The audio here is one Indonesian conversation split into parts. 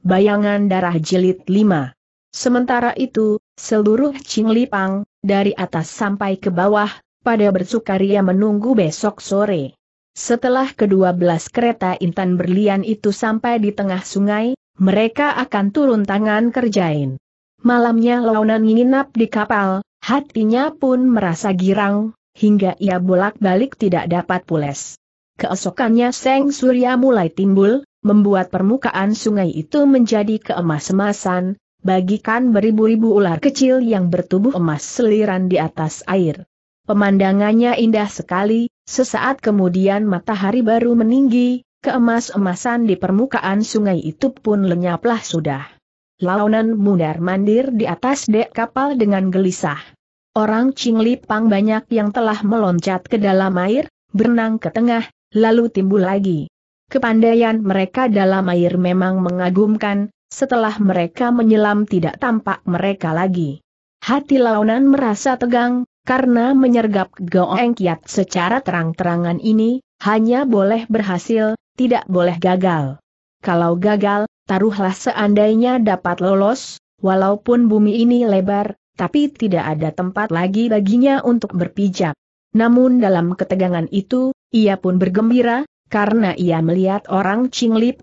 Bayangan Darah Jilid 5 Sementara itu, seluruh Ching pang dari atas sampai ke bawah, pada bersukaria menunggu besok sore. Setelah kedua belas kereta intan berlian itu sampai di tengah sungai, mereka akan turun tangan kerjain. Malamnya Launan nginap di kapal, hatinya pun merasa girang, hingga ia bolak-balik tidak dapat pules. Keesokannya Seng Surya mulai timbul, membuat permukaan sungai itu menjadi keemas-emasan, bagikan beribu-ribu ular kecil yang bertubuh emas seliran di atas air. Pemandangannya indah sekali, sesaat kemudian matahari baru meninggi, keemas-emasan di permukaan sungai itu pun lenyaplah sudah. Launan mundar-mandir di atas dek kapal dengan gelisah. Orang Cinglipang banyak yang telah meloncat ke dalam air, berenang ke tengah, lalu timbul lagi. Kepandaian mereka dalam air memang mengagumkan, setelah mereka menyelam tidak tampak mereka lagi. Hati Launan merasa tegang, karena menyergap Goeng Kiat secara terang-terangan ini, hanya boleh berhasil, tidak boleh gagal. Kalau gagal, taruhlah seandainya dapat lolos, walaupun bumi ini lebar, tapi tidak ada tempat lagi baginya untuk berpijak. Namun dalam ketegangan itu, ia pun bergembira, karena ia melihat orang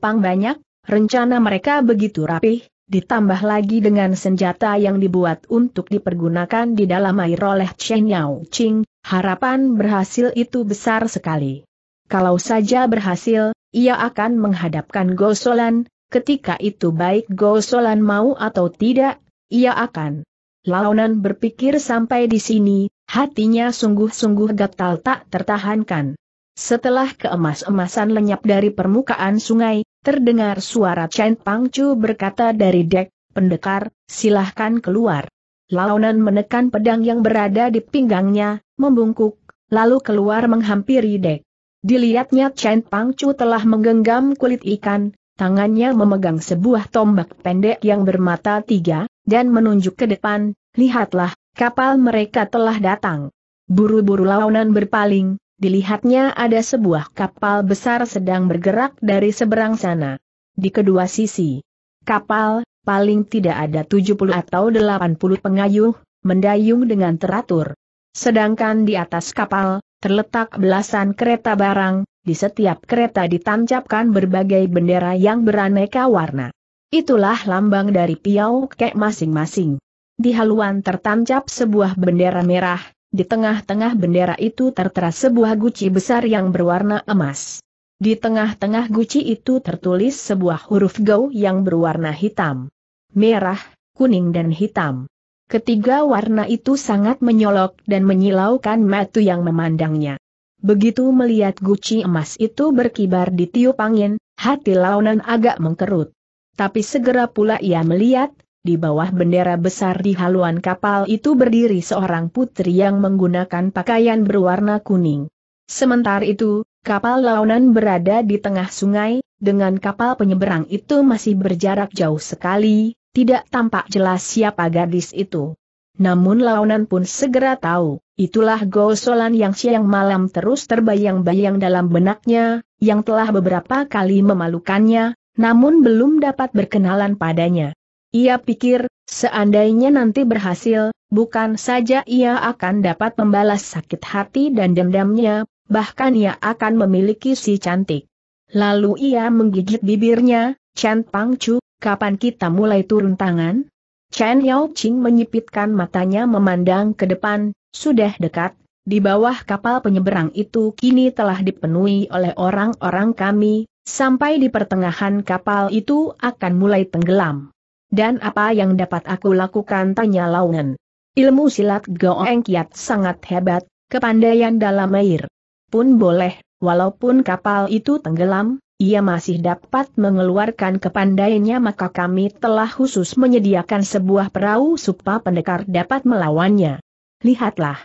Pang banyak, rencana mereka begitu rapih, ditambah lagi dengan senjata yang dibuat untuk dipergunakan di dalam air oleh Chen Yao Ching, harapan berhasil itu besar sekali. Kalau saja berhasil, ia akan menghadapkan Gosolan, ketika itu baik Gosolan mau atau tidak, ia akan. Launan berpikir sampai di sini, hatinya sungguh-sungguh gatal tak tertahankan. Setelah keemas-emasan lenyap dari permukaan sungai, terdengar suara Chen Pangcu berkata dari dek, pendekar, silahkan keluar. Launan menekan pedang yang berada di pinggangnya, membungkuk, lalu keluar menghampiri dek. Dilihatnya Chen Pangcu telah menggenggam kulit ikan, tangannya memegang sebuah tombak pendek yang bermata tiga, dan menunjuk ke depan, lihatlah, kapal mereka telah datang. Buru-buru Launan berpaling, dilihatnya ada sebuah kapal besar sedang bergerak dari seberang sana. Di kedua sisi kapal, paling tidak ada 70 atau 80 pengayuh, mendayung dengan teratur. Sedangkan di atas kapal, terletak belasan kereta barang, di setiap kereta ditancapkan berbagai bendera yang beraneka warna. Itulah lambang dari Piau Kek masing-masing. Di haluan tertancap sebuah bendera merah, di tengah-tengah bendera itu tertera sebuah guci besar yang berwarna emas. Di tengah-tengah guci itu tertulis sebuah huruf Gau yang berwarna hitam, merah, kuning dan hitam. Ketiga warna itu sangat menyolok dan menyilaukan mata yang memandangnya. Begitu melihat guci emas itu berkibar di tiup angin, hati Launan agak mengkerut. Tapi segera pula ia melihat, di bawah bendera besar di haluan kapal itu berdiri seorang putri yang menggunakan pakaian berwarna kuning. Sementara itu, kapal launan berada di tengah sungai, dengan kapal penyeberang itu masih berjarak jauh sekali, tidak tampak jelas siapa gadis itu. Namun Launan pun segera tahu, itulah Gosolan yang siang malam terus terbayang-bayang dalam benaknya, yang telah beberapa kali memalukannya, namun belum dapat berkenalan padanya. Ia pikir, seandainya nanti berhasil, bukan saja ia akan dapat membalas sakit hati dan dendamnya, bahkan ia akan memiliki si cantik. Lalu ia menggigit bibirnya, Chen Chu, kapan kita mulai turun tangan? Chen Yao Qing menyipitkan matanya memandang ke depan, sudah dekat, di bawah kapal penyeberang itu kini telah dipenuhi oleh orang-orang kami, sampai di pertengahan kapal itu akan mulai tenggelam. Dan apa yang dapat aku lakukan tanya Launen. Ilmu silat Goeng Kiat sangat hebat, kepandaian dalam air. Pun boleh, walaupun kapal itu tenggelam, ia masih dapat mengeluarkan kepandainya maka kami telah khusus menyediakan sebuah perahu supaya pendekar dapat melawannya. Lihatlah.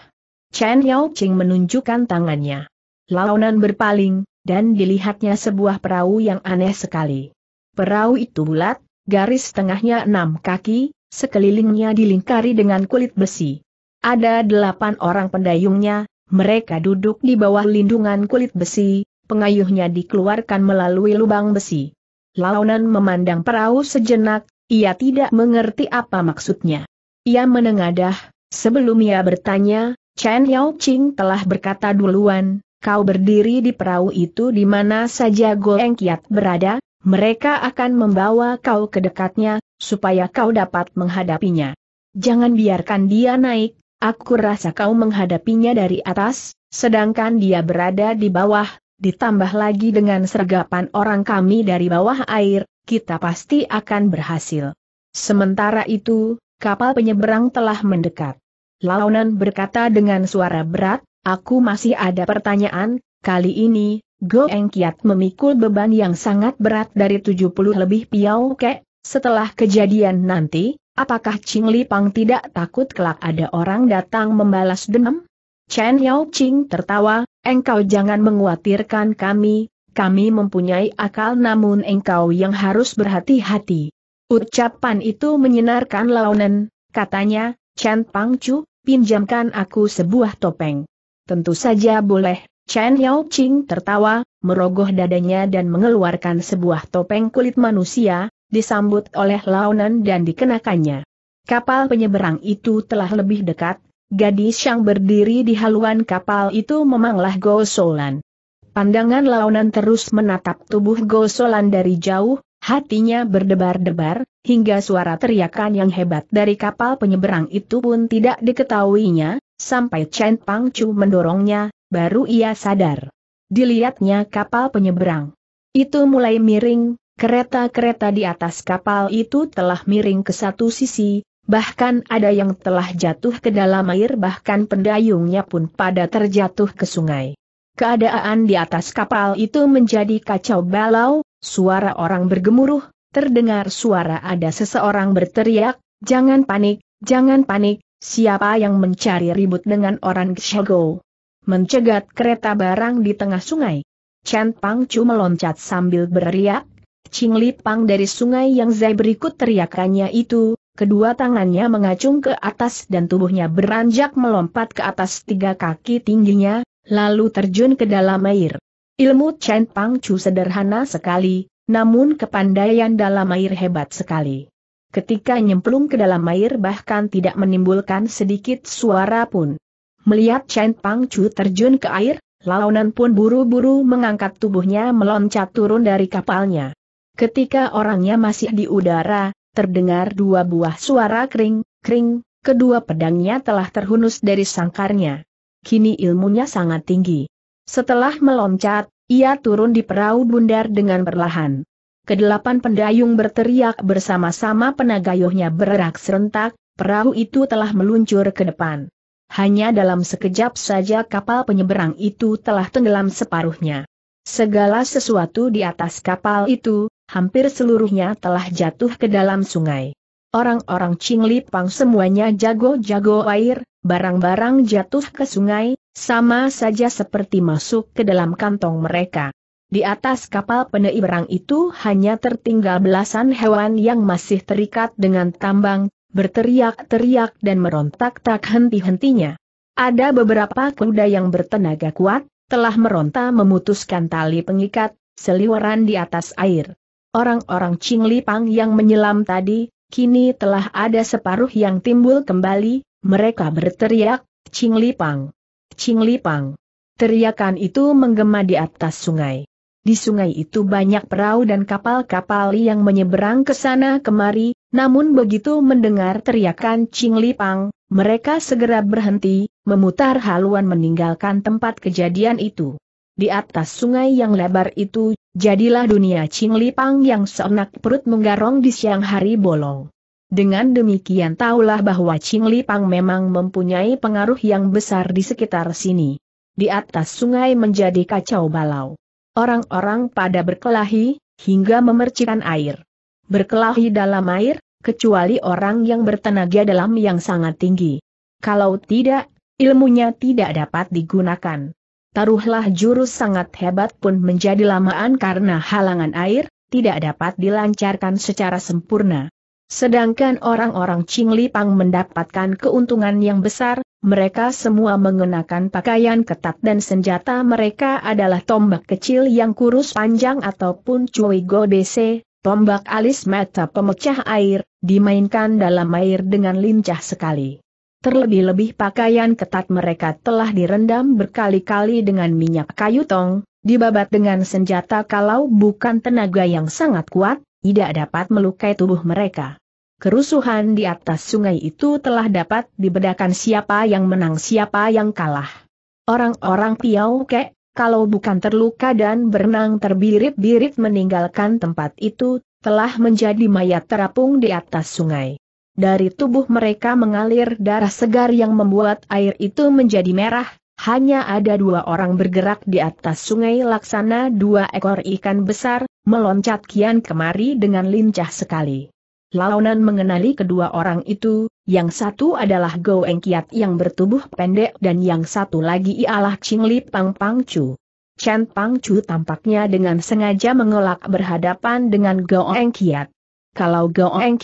Chen Yao Qing menunjukkan tangannya. Launan berpaling, dan dilihatnya sebuah perahu yang aneh sekali. Perahu itu bulat, garis tengahnya enam kaki, sekelilingnya dilingkari dengan kulit besi. Ada delapan orang pendayungnya, mereka duduk di bawah lindungan kulit besi, pengayuhnya dikeluarkan melalui lubang besi. Launan memandang perahu sejenak, ia tidak mengerti apa maksudnya. Ia menengadah, sebelum ia bertanya, Chen Yao Qing telah berkata duluan, kau berdiri di perahu itu di mana saja Goeng Kiat berada, mereka akan membawa kau ke dekatnya, supaya kau dapat menghadapinya. Jangan biarkan dia naik, aku rasa kau menghadapinya dari atas, sedangkan dia berada di bawah, ditambah lagi dengan sergapan orang kami dari bawah air, kita pasti akan berhasil. Sementara itu, kapal penyeberang telah mendekat. Launan berkata dengan suara berat, aku masih ada pertanyaan, kali ini, Goeng Kiat memikul beban yang sangat berat dari 70 lebih piau ke. setelah kejadian nanti, apakah Ching Li Pang tidak takut kelak ada orang datang membalas dendam? Chen Yao Ching tertawa, engkau jangan menguatirkan kami, kami mempunyai akal namun engkau yang harus berhati-hati. Ucapan itu menyenarkan Launen, katanya, Chen Pang Chu, pinjamkan aku sebuah topeng. Tentu saja boleh, Chen Yao Qing tertawa, merogoh dadanya dan mengeluarkan sebuah topeng kulit manusia, disambut oleh Launan dan dikenakannya. Kapal penyeberang itu telah lebih dekat, gadis yang berdiri di haluan kapal itu memanglah Gosolan. Pandangan Launan terus menatap tubuh Gosolan dari jauh, hatinya berdebar-debar, hingga suara teriakan yang hebat dari kapal penyeberang itu pun tidak diketahuinya, sampai Chen Pang Chu mendorongnya, baru ia sadar. Dilihatnya kapal penyeberang. Itu mulai miring, kereta-kereta di atas kapal itu telah miring ke satu sisi, bahkan ada yang telah jatuh ke dalam air bahkan pendayungnya pun pada terjatuh ke sungai. Keadaan di atas kapal itu menjadi kacau balau, suara orang bergemuruh, terdengar suara ada seseorang berteriak, jangan panik, jangan panik, siapa yang mencari ribut dengan orang Gshogo mencegat kereta barang di tengah sungai. Chen Pang Chu meloncat sambil berteriak, Ching Li Pang dari sungai yang Zai berikut teriakannya itu, kedua tangannya mengacung ke atas dan tubuhnya beranjak melompat ke atas tiga kaki tingginya, lalu terjun ke dalam air. Ilmu Chen Pang Chu sederhana sekali, namun kepandaian dalam air hebat sekali. Ketika nyemplung ke dalam air bahkan tidak menimbulkan sedikit suara pun. Melihat Chen Pang Chu terjun ke air, Launan pun buru-buru mengangkat tubuhnya meloncat turun dari kapalnya. Ketika orangnya masih di udara, terdengar dua buah suara kering, kering, kedua pedangnya telah terhunus dari sangkarnya. Kini ilmunya sangat tinggi. Setelah meloncat, ia turun di perahu bundar dengan perlahan. Kedelapan pendayung berteriak bersama-sama penagayuhnya bergerak serentak, perahu itu telah meluncur ke depan hanya dalam sekejap saja kapal penyeberang itu telah tenggelam separuhnya. Segala sesuatu di atas kapal itu, hampir seluruhnya telah jatuh ke dalam sungai. Orang-orang Cinglipang semuanya jago-jago air, barang-barang jatuh ke sungai, sama saja seperti masuk ke dalam kantong mereka. Di atas kapal penyeberang itu hanya tertinggal belasan hewan yang masih terikat dengan tambang, berteriak-teriak dan merontak tak henti-hentinya. Ada beberapa kuda yang bertenaga kuat, telah meronta memutuskan tali pengikat, seliweran di atas air. Orang-orang Qinglipang yang menyelam tadi, kini telah ada separuh yang timbul kembali, mereka berteriak, Qinglipang! Qinglipang! Teriakan itu menggema di atas sungai. Di sungai itu banyak perahu dan kapal-kapal yang menyeberang ke sana kemari, namun begitu mendengar teriakan Ching Lipang, mereka segera berhenti, memutar haluan meninggalkan tempat kejadian itu. Di atas sungai yang lebar itu, jadilah dunia Ching Lipang yang seenak perut menggarong di siang hari bolong. Dengan demikian taulah bahwa Ching Lipang memang mempunyai pengaruh yang besar di sekitar sini. Di atas sungai menjadi kacau balau. Orang-orang pada berkelahi, hingga memercikan air. Berkelahi dalam air, kecuali orang yang bertenaga dalam yang sangat tinggi. Kalau tidak, ilmunya tidak dapat digunakan. Taruhlah jurus sangat hebat pun menjadi lamaan karena halangan air, tidak dapat dilancarkan secara sempurna. Sedangkan orang-orang Pang mendapatkan keuntungan yang besar, mereka semua mengenakan pakaian ketat dan senjata mereka adalah tombak kecil yang kurus panjang ataupun go gobese, tombak alis mata pemecah air, dimainkan dalam air dengan lincah sekali. Terlebih-lebih pakaian ketat mereka telah direndam berkali-kali dengan minyak kayu tong, dibabat dengan senjata kalau bukan tenaga yang sangat kuat, tidak dapat melukai tubuh mereka. Kerusuhan di atas sungai itu telah dapat dibedakan siapa yang menang siapa yang kalah. Orang-orang Piau Kek, kalau bukan terluka dan berenang terbirit-birit meninggalkan tempat itu, telah menjadi mayat terapung di atas sungai. Dari tubuh mereka mengalir darah segar yang membuat air itu menjadi merah, hanya ada dua orang bergerak di atas sungai laksana dua ekor ikan besar, meloncat kian kemari dengan lincah sekali. Launan mengenali kedua orang itu, yang satu adalah Go Eng yang bertubuh pendek dan yang satu lagi ialah Ching Li Pang Pang Chu. Chen Pang Chu tampaknya dengan sengaja mengelak berhadapan dengan Go Eng Kalau Go Eng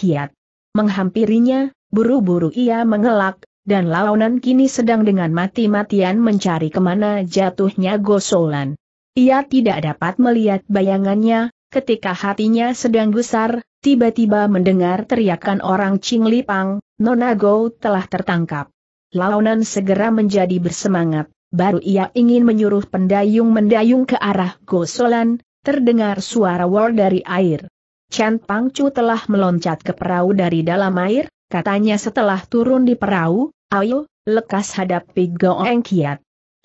menghampirinya, buru-buru ia mengelak, dan Launan kini sedang dengan mati-matian mencari kemana jatuhnya Gosolan. Ia tidak dapat melihat bayangannya, ketika hatinya sedang gusar, tiba-tiba mendengar teriakan orang Ching Lipang, Nona Go telah tertangkap. Nan segera menjadi bersemangat, baru ia ingin menyuruh pendayung mendayung ke arah Gosolan, terdengar suara war dari air. Chen Chu telah meloncat ke perahu dari dalam air, katanya setelah turun di perahu, ayo, lekas hadapi Goeng Kiat.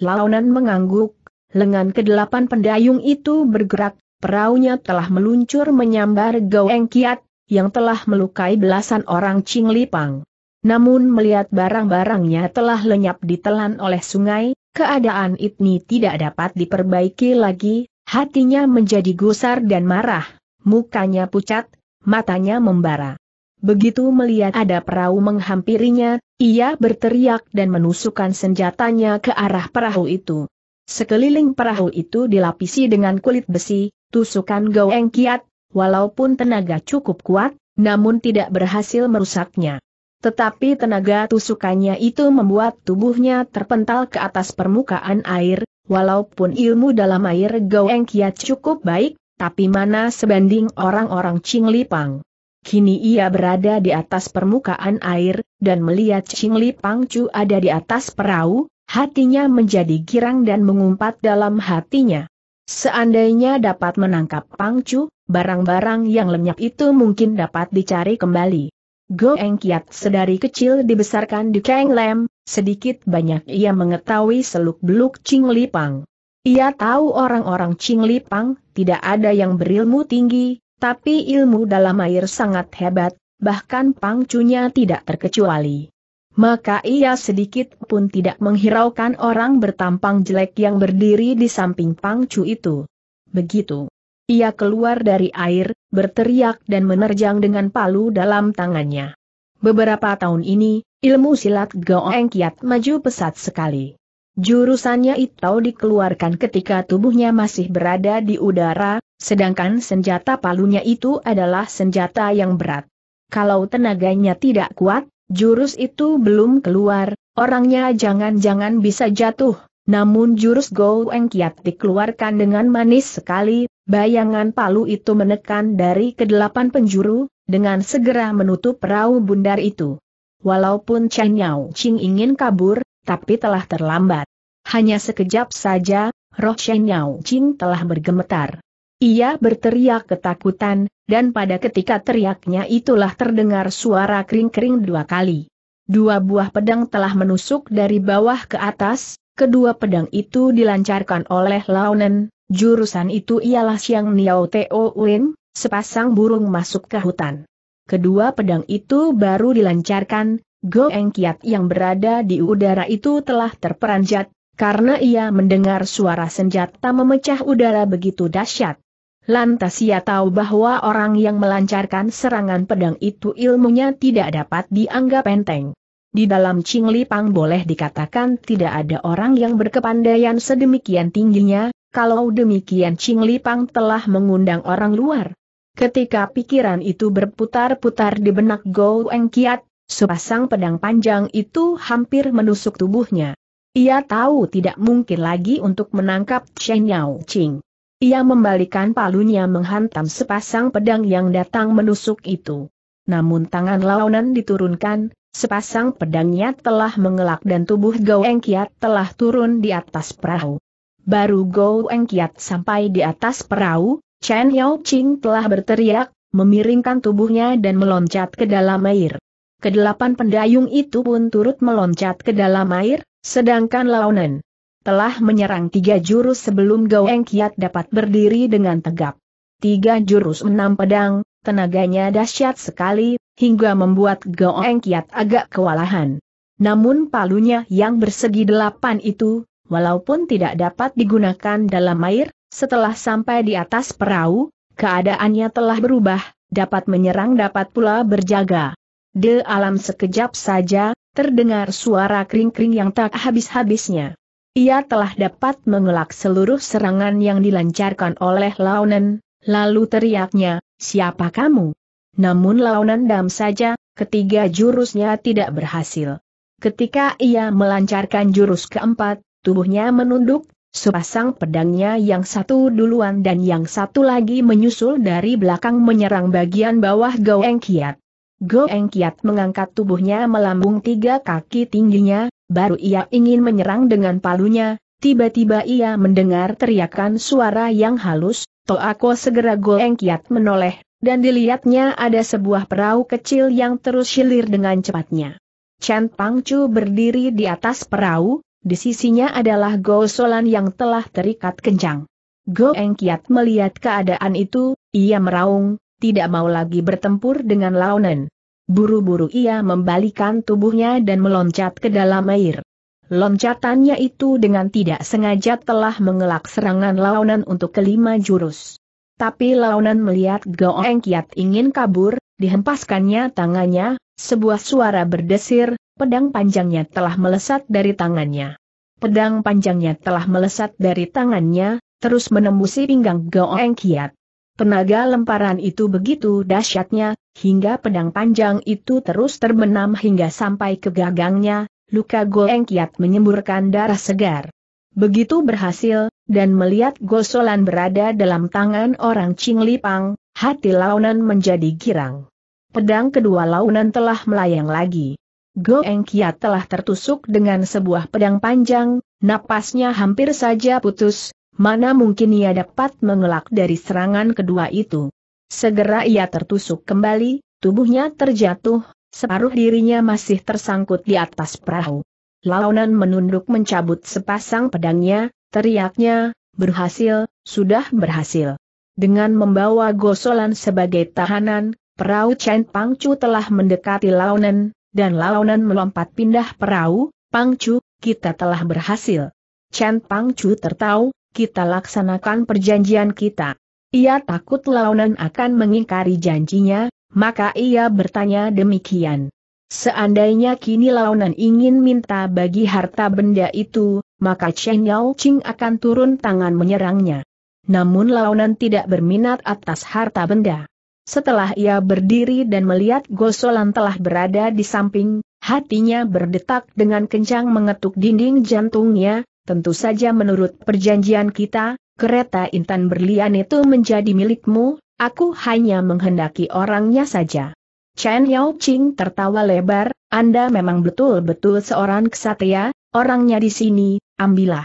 Nan mengangguk, lengan kedelapan pendayung itu bergerak, Peraunya telah meluncur menyambar Goeng Kiat, yang telah melukai belasan orang Ching Lipang. Namun melihat barang-barangnya telah lenyap ditelan oleh sungai, keadaan Itni tidak dapat diperbaiki lagi, hatinya menjadi gusar dan marah, mukanya pucat, matanya membara. Begitu melihat ada perahu menghampirinya, ia berteriak dan menusukkan senjatanya ke arah perahu itu. Sekeliling perahu itu dilapisi dengan kulit besi, Tusukan Goeng Kiat, walaupun tenaga cukup kuat, namun tidak berhasil merusaknya. Tetapi tenaga tusukannya itu membuat tubuhnya terpental ke atas permukaan air, walaupun ilmu dalam air Goeng Kiat cukup baik, tapi mana sebanding orang-orang Lipang. Kini ia berada di atas permukaan air, dan melihat Lipang Chu ada di atas perahu, hatinya menjadi girang dan mengumpat dalam hatinya. Seandainya dapat menangkap Pangcu, barang-barang yang lenyap itu mungkin dapat dicari kembali. Go Eng Kiat sedari kecil dibesarkan di Kang Lam, sedikit banyak ia mengetahui seluk-beluk Ching Li Pang. Ia tahu orang-orang Ching Li Pang, tidak ada yang berilmu tinggi, tapi ilmu dalam air sangat hebat, bahkan Pangcunya tidak terkecuali maka ia sedikit pun tidak menghiraukan orang bertampang jelek yang berdiri di samping Pangcu itu. Begitu. Ia keluar dari air, berteriak dan menerjang dengan palu dalam tangannya. Beberapa tahun ini, ilmu silat Goeng kiat maju pesat sekali. Jurusannya itu dikeluarkan ketika tubuhnya masih berada di udara, sedangkan senjata palunya itu adalah senjata yang berat. Kalau tenaganya tidak kuat, Jurus itu belum keluar, orangnya jangan-jangan bisa jatuh, namun jurus Go Eng Kiat dikeluarkan dengan manis sekali, bayangan palu itu menekan dari kedelapan penjuru, dengan segera menutup perahu bundar itu. Walaupun Chen Yao Ching ingin kabur, tapi telah terlambat. Hanya sekejap saja, roh Chen Yao Ching telah bergemetar. Ia berteriak ketakutan, dan pada ketika teriaknya itulah terdengar suara kering-kering dua kali. Dua buah pedang telah menusuk dari bawah ke atas, kedua pedang itu dilancarkan oleh Launen, jurusan itu ialah Siang Niao Teo Win, sepasang burung masuk ke hutan. Kedua pedang itu baru dilancarkan, Goeng Kiat yang berada di udara itu telah terperanjat, karena ia mendengar suara senjata memecah udara begitu dahsyat. Lantas ia tahu bahwa orang yang melancarkan serangan pedang itu ilmunya tidak dapat dianggap enteng. Di dalam Qingli Pang boleh dikatakan tidak ada orang yang berkepandaian sedemikian tingginya, kalau demikian Qingli Pang telah mengundang orang luar. Ketika pikiran itu berputar-putar di benak Gou Eng Kiat, sepasang pedang panjang itu hampir menusuk tubuhnya. Ia tahu tidak mungkin lagi untuk menangkap Chen Yao Qing. Ia membalikan palunya menghantam sepasang pedang yang datang menusuk itu. Namun tangan Laonan diturunkan, sepasang pedangnya telah mengelak dan tubuh Gao Kiat telah turun di atas perahu. Baru Gao Kiat sampai di atas perahu, Chen Yao Qing telah berteriak, memiringkan tubuhnya dan meloncat ke dalam air. Kedelapan pendayung itu pun turut meloncat ke dalam air, sedangkan Laonan telah menyerang tiga jurus sebelum Goeng Kiat dapat berdiri dengan tegap. Tiga jurus enam pedang, tenaganya dahsyat sekali, hingga membuat Goeng Kiat agak kewalahan. Namun palunya yang bersegi delapan itu, walaupun tidak dapat digunakan dalam air, setelah sampai di atas perahu, keadaannya telah berubah, dapat menyerang dapat pula berjaga. De alam sekejap saja, terdengar suara kring-kring yang tak habis-habisnya. Ia telah dapat mengelak seluruh serangan yang dilancarkan oleh Launan, lalu teriaknya, siapa kamu? Namun Launan dam saja, ketiga jurusnya tidak berhasil. Ketika ia melancarkan jurus keempat, tubuhnya menunduk, sepasang pedangnya yang satu duluan dan yang satu lagi menyusul dari belakang menyerang bagian bawah Goeng Kiat. Goeng Kiat mengangkat tubuhnya melambung tiga kaki tingginya, baru ia ingin menyerang dengan palunya, tiba-tiba ia mendengar teriakan suara yang halus, Toako segera goeng kiat menoleh, dan dilihatnya ada sebuah perahu kecil yang terus silir dengan cepatnya. Chen Pangcu berdiri di atas perahu, di sisinya adalah Go Solan yang telah terikat kencang. Go Kiat melihat keadaan itu, ia meraung, tidak mau lagi bertempur dengan Launen. Buru-buru ia membalikan tubuhnya dan meloncat ke dalam air. Loncatannya itu dengan tidak sengaja telah mengelak serangan lawanan untuk kelima jurus. Tapi lawanan melihat Goeng Kiat ingin kabur, dihempaskannya tangannya, sebuah suara berdesir, pedang panjangnya telah melesat dari tangannya. Pedang panjangnya telah melesat dari tangannya, terus menembusi pinggang Goeng Kiat. Tenaga lemparan itu begitu dahsyatnya, hingga pedang panjang itu terus terbenam hingga sampai ke gagangnya, luka Goeng Kiat menyemburkan darah segar. Begitu berhasil, dan melihat Gosolan berada dalam tangan orang Ching Lipang, hati Launan menjadi girang. Pedang kedua Launan telah melayang lagi. Goeng Kiat telah tertusuk dengan sebuah pedang panjang, napasnya hampir saja putus, mana mungkin ia dapat mengelak dari serangan kedua itu. Segera ia tertusuk kembali, tubuhnya terjatuh, separuh dirinya masih tersangkut di atas perahu. Launan menunduk mencabut sepasang pedangnya, teriaknya, berhasil, sudah berhasil. Dengan membawa gosolan sebagai tahanan, perahu Chen Pangcu telah mendekati Launan, dan Launan melompat pindah perahu, Pangcu, kita telah berhasil. Chen Pangcu tertawa, kita laksanakan perjanjian kita. Ia takut Launan akan mengingkari janjinya, maka ia bertanya demikian. Seandainya kini Launan ingin minta bagi harta benda itu, maka Chen Yao Qing akan turun tangan menyerangnya. Namun Launan tidak berminat atas harta benda. Setelah ia berdiri dan melihat Gosolan telah berada di samping, hatinya berdetak dengan kencang mengetuk dinding jantungnya, Tentu saja menurut perjanjian kita, kereta intan berlian itu menjadi milikmu, aku hanya menghendaki orangnya saja. Chen Yao Qing tertawa lebar, Anda memang betul-betul seorang kesatria, orangnya di sini, ambillah.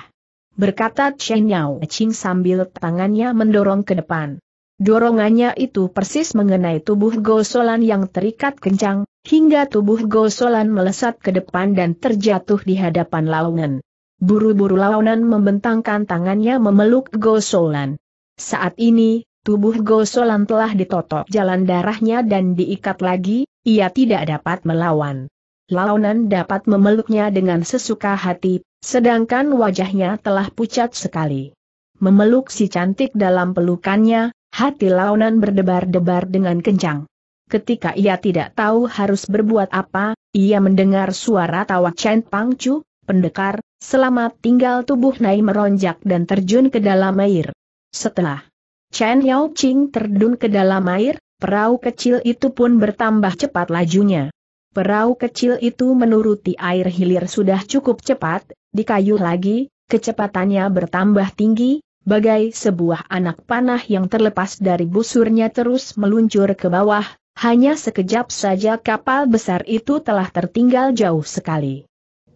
Berkata Chen Yao Qing sambil tangannya mendorong ke depan. Dorongannya itu persis mengenai tubuh Gosolan yang terikat kencang, hingga tubuh Gosolan melesat ke depan dan terjatuh di hadapan Laungan. Buru-buru Lawanan membentangkan tangannya memeluk Gosolan. Saat ini, tubuh Gosolan telah ditotok jalan darahnya dan diikat lagi, ia tidak dapat melawan. Lawanan dapat memeluknya dengan sesuka hati, sedangkan wajahnya telah pucat sekali. Memeluk si cantik dalam pelukannya, hati Lawanan berdebar-debar dengan kencang. Ketika ia tidak tahu harus berbuat apa, ia mendengar suara tawa Chen Pangcu, pendekar, selamat tinggal tubuh Nai meronjak dan terjun ke dalam air. Setelah Chen Yao Qing terjun ke dalam air, perahu kecil itu pun bertambah cepat lajunya. Perahu kecil itu menuruti air hilir sudah cukup cepat, dikayuh lagi, kecepatannya bertambah tinggi, bagai sebuah anak panah yang terlepas dari busurnya terus meluncur ke bawah, hanya sekejap saja kapal besar itu telah tertinggal jauh sekali.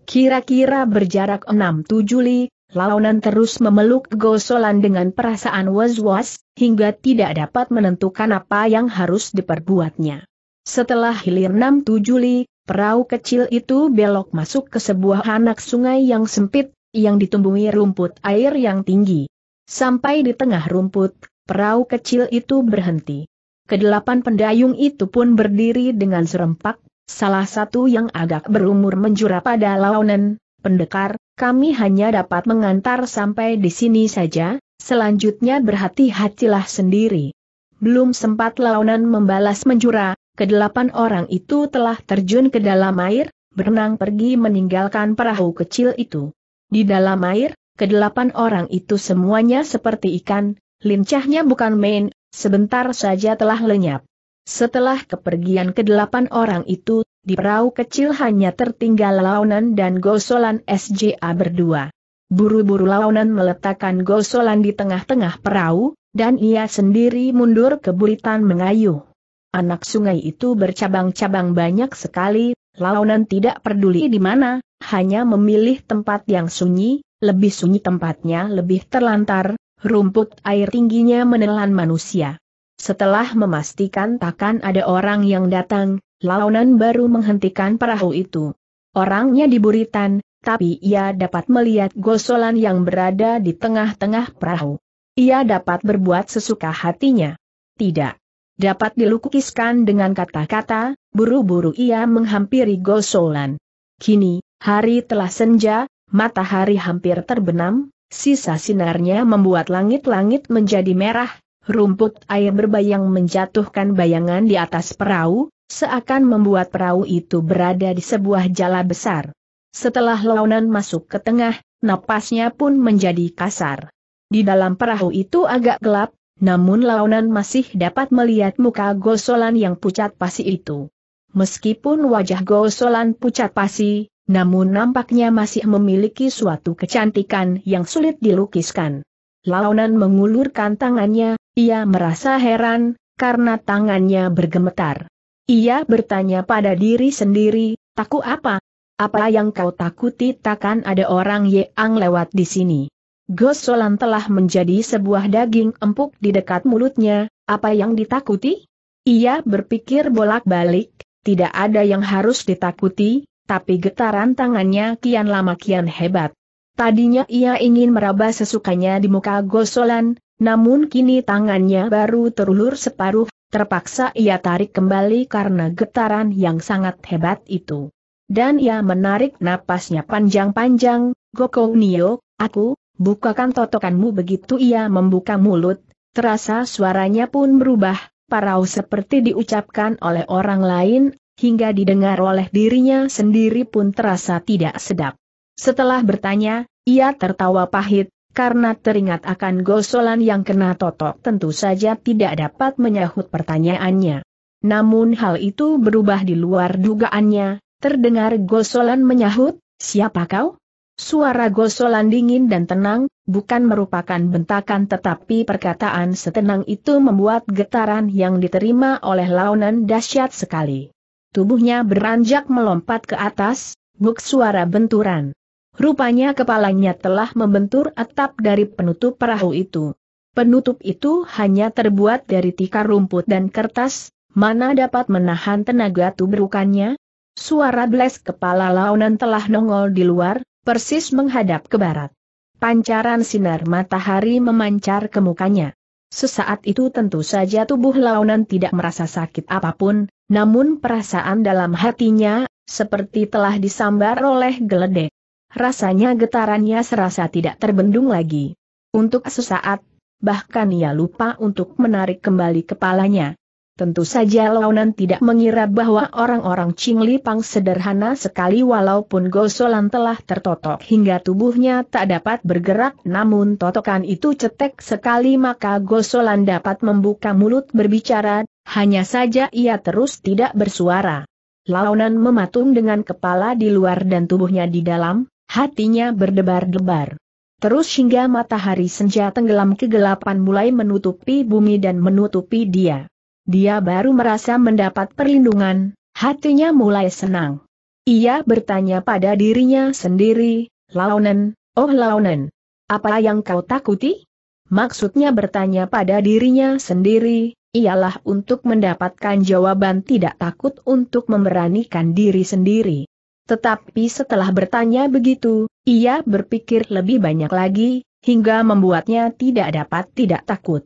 Kira-kira berjarak 6-7 li, Launan terus memeluk Gosolan dengan perasaan was-was, hingga tidak dapat menentukan apa yang harus diperbuatnya. Setelah hilir 6-7 li, perahu kecil itu belok masuk ke sebuah anak sungai yang sempit, yang ditumbuhi rumput air yang tinggi. Sampai di tengah rumput, perahu kecil itu berhenti. Kedelapan pendayung itu pun berdiri dengan serempak, Salah satu yang agak berumur menjura pada Launen, pendekar, kami hanya dapat mengantar sampai di sini saja, selanjutnya berhati-hatilah sendiri. Belum sempat Launen membalas menjura, kedelapan orang itu telah terjun ke dalam air, berenang pergi meninggalkan perahu kecil itu. Di dalam air, kedelapan orang itu semuanya seperti ikan, lincahnya bukan main, sebentar saja telah lenyap. Setelah kepergian kedelapan orang itu, di perahu kecil hanya tertinggal Launan dan Gosolan SJA berdua. Buru-buru Launan meletakkan Gosolan di tengah-tengah perahu, dan ia sendiri mundur ke buritan mengayuh. Anak sungai itu bercabang-cabang banyak sekali, Launan tidak peduli di mana, hanya memilih tempat yang sunyi, lebih sunyi tempatnya lebih terlantar, rumput air tingginya menelan manusia. Setelah memastikan takkan ada orang yang datang, Launan baru menghentikan perahu itu. Orangnya di buritan, tapi ia dapat melihat gosolan yang berada di tengah-tengah perahu. Ia dapat berbuat sesuka hatinya. Tidak dapat dilukiskan dengan kata-kata, buru-buru ia menghampiri gosolan. Kini, hari telah senja, matahari hampir terbenam, sisa sinarnya membuat langit-langit menjadi merah, Rumput air berbayang menjatuhkan bayangan di atas perahu, seakan membuat perahu itu berada di sebuah jala besar. Setelah launan masuk ke tengah, napasnya pun menjadi kasar. Di dalam perahu itu agak gelap, namun launan masih dapat melihat muka gosolan yang pucat pasi itu. Meskipun wajah gosolan pucat pasi, namun nampaknya masih memiliki suatu kecantikan yang sulit dilukiskan. Launan mengulurkan tangannya, ia merasa heran, karena tangannya bergemetar. Ia bertanya pada diri sendiri, takut apa? Apa yang kau takuti takkan ada orang yang lewat di sini. Gosolan telah menjadi sebuah daging empuk di dekat mulutnya, apa yang ditakuti? Ia berpikir bolak-balik, tidak ada yang harus ditakuti, tapi getaran tangannya kian lama kian hebat. Tadinya ia ingin meraba sesukanya di muka Gosolan, namun kini tangannya baru terulur separuh, terpaksa ia tarik kembali karena getaran yang sangat hebat itu. Dan ia menarik napasnya panjang-panjang, Goko Nio, aku, bukakan totokanmu begitu ia membuka mulut, terasa suaranya pun berubah, parau seperti diucapkan oleh orang lain, hingga didengar oleh dirinya sendiri pun terasa tidak sedap. Setelah bertanya, ia tertawa pahit, karena teringat akan gosolan yang kena totok tentu saja tidak dapat menyahut pertanyaannya. Namun hal itu berubah di luar dugaannya, terdengar gosolan menyahut, siapa kau? Suara gosolan dingin dan tenang, bukan merupakan bentakan tetapi perkataan setenang itu membuat getaran yang diterima oleh launan dahsyat sekali. Tubuhnya beranjak melompat ke atas, buk suara benturan. Rupanya kepalanya telah membentur atap dari penutup perahu itu. Penutup itu hanya terbuat dari tikar rumput dan kertas, mana dapat menahan tenaga tubrukannya? Suara bles kepala launan telah nongol di luar, persis menghadap ke barat. Pancaran sinar matahari memancar ke mukanya. Sesaat itu tentu saja tubuh launan tidak merasa sakit apapun, namun perasaan dalam hatinya, seperti telah disambar oleh geledek. Rasanya getarannya serasa tidak terbendung lagi. Untuk sesaat, bahkan ia lupa untuk menarik kembali kepalanya. Tentu saja Launan tidak mengira bahwa orang-orang Cingli Pang sederhana sekali walaupun gosolan telah tertotok hingga tubuhnya tak dapat bergerak namun totokan itu cetek sekali maka gosolan dapat membuka mulut berbicara, hanya saja ia terus tidak bersuara. Launan mematung dengan kepala di luar dan tubuhnya di dalam, hatinya berdebar-debar. Terus hingga matahari senja tenggelam kegelapan mulai menutupi bumi dan menutupi dia. Dia baru merasa mendapat perlindungan, hatinya mulai senang. Ia bertanya pada dirinya sendiri, Launen, oh Launen, apa yang kau takuti? Maksudnya bertanya pada dirinya sendiri, ialah untuk mendapatkan jawaban tidak takut untuk memberanikan diri sendiri. Tetapi setelah bertanya begitu, ia berpikir lebih banyak lagi, hingga membuatnya tidak dapat tidak takut.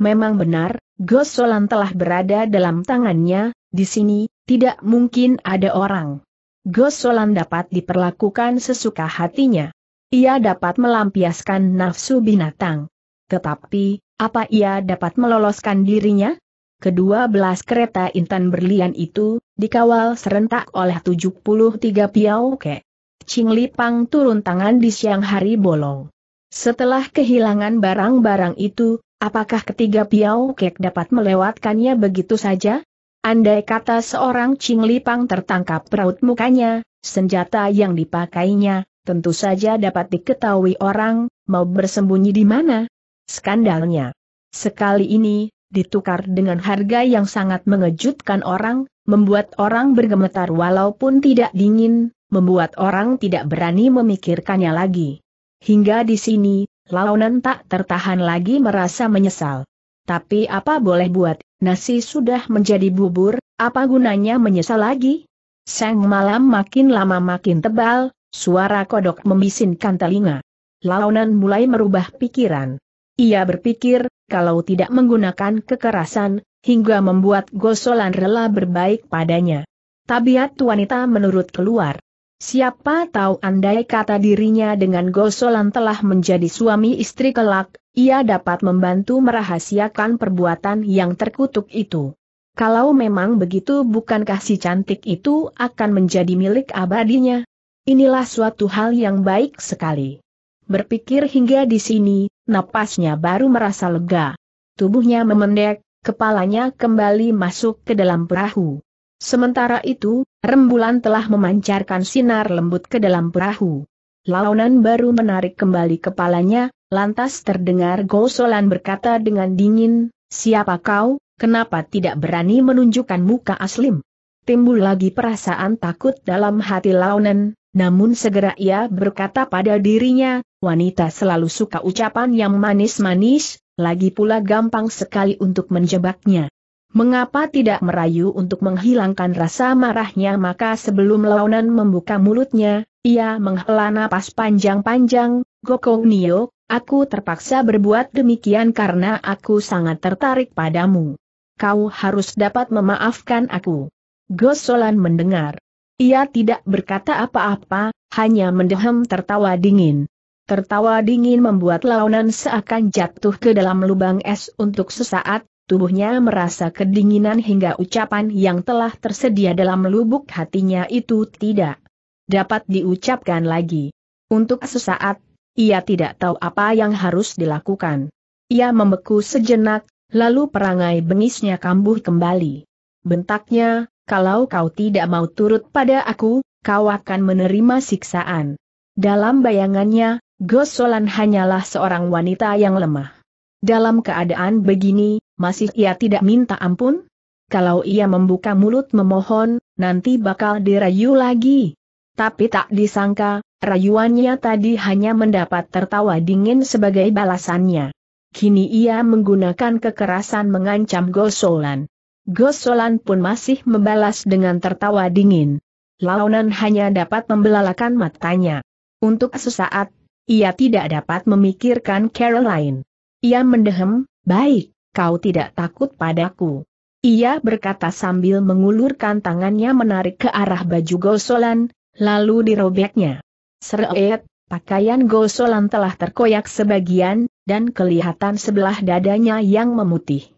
Memang benar, Gosolan telah berada dalam tangannya, di sini, tidak mungkin ada orang. Gosolan dapat diperlakukan sesuka hatinya. Ia dapat melampiaskan nafsu binatang. Tetapi, apa ia dapat meloloskan dirinya? Kedua belas kereta intan berlian itu, dikawal serentak oleh 73 Ke. Ching Lipang turun tangan di siang hari bolong. Setelah kehilangan barang-barang itu, apakah ketiga Kek dapat melewatkannya begitu saja? Andai kata seorang Ching Lipang tertangkap peraut mukanya, senjata yang dipakainya, tentu saja dapat diketahui orang, mau bersembunyi di mana. Skandalnya. Sekali ini, ditukar dengan harga yang sangat mengejutkan orang, membuat orang bergemetar walaupun tidak dingin, membuat orang tidak berani memikirkannya lagi. Hingga di sini, Launan tak tertahan lagi merasa menyesal. Tapi apa boleh buat, nasi sudah menjadi bubur, apa gunanya menyesal lagi? Sang malam makin lama makin tebal, suara kodok membisinkan telinga. Launan mulai merubah pikiran. Ia berpikir, kalau tidak menggunakan kekerasan, hingga membuat Gosolan rela berbaik padanya. Tabiat wanita menurut keluar. Siapa tahu andai kata dirinya dengan Gosolan telah menjadi suami istri kelak, ia dapat membantu merahasiakan perbuatan yang terkutuk itu. Kalau memang begitu bukankah si cantik itu akan menjadi milik abadinya? Inilah suatu hal yang baik sekali. Berpikir hingga di sini, napasnya baru merasa lega. Tubuhnya memendek, kepalanya kembali masuk ke dalam perahu. Sementara itu, rembulan telah memancarkan sinar lembut ke dalam perahu. Launan baru menarik kembali kepalanya, lantas terdengar Gosolan berkata dengan dingin, Siapa kau, kenapa tidak berani menunjukkan muka aslim? Timbul lagi perasaan takut dalam hati Launan, namun segera ia berkata pada dirinya, Wanita selalu suka ucapan yang manis-manis, lagi pula gampang sekali untuk menjebaknya. Mengapa tidak merayu untuk menghilangkan rasa marahnya maka sebelum Launan membuka mulutnya, ia menghela napas panjang-panjang, Gokong Nio, aku terpaksa berbuat demikian karena aku sangat tertarik padamu. Kau harus dapat memaafkan aku. Gosolan mendengar. Ia tidak berkata apa-apa, hanya mendehem tertawa dingin. Tertawa dingin membuat launan seakan jatuh ke dalam lubang es untuk sesaat, tubuhnya merasa kedinginan hingga ucapan yang telah tersedia dalam lubuk hatinya itu tidak dapat diucapkan lagi. Untuk sesaat, ia tidak tahu apa yang harus dilakukan. Ia membeku sejenak, lalu perangai bengisnya kambuh kembali. Bentaknya, kalau kau tidak mau turut pada aku, kau akan menerima siksaan. Dalam bayangannya, Gosolan hanyalah seorang wanita yang lemah. Dalam keadaan begini, masih ia tidak minta ampun? Kalau ia membuka mulut memohon, nanti bakal dirayu lagi. Tapi tak disangka, rayuannya tadi hanya mendapat tertawa dingin sebagai balasannya. Kini ia menggunakan kekerasan mengancam Gosolan. Gosolan pun masih membalas dengan tertawa dingin. Launan hanya dapat membelalakan matanya. Untuk sesaat, ia tidak dapat memikirkan Caroline. Ia mendehem, baik, kau tidak takut padaku. Ia berkata sambil mengulurkan tangannya menarik ke arah baju gosolan, lalu dirobeknya. Seret, pakaian gosolan telah terkoyak sebagian, dan kelihatan sebelah dadanya yang memutih.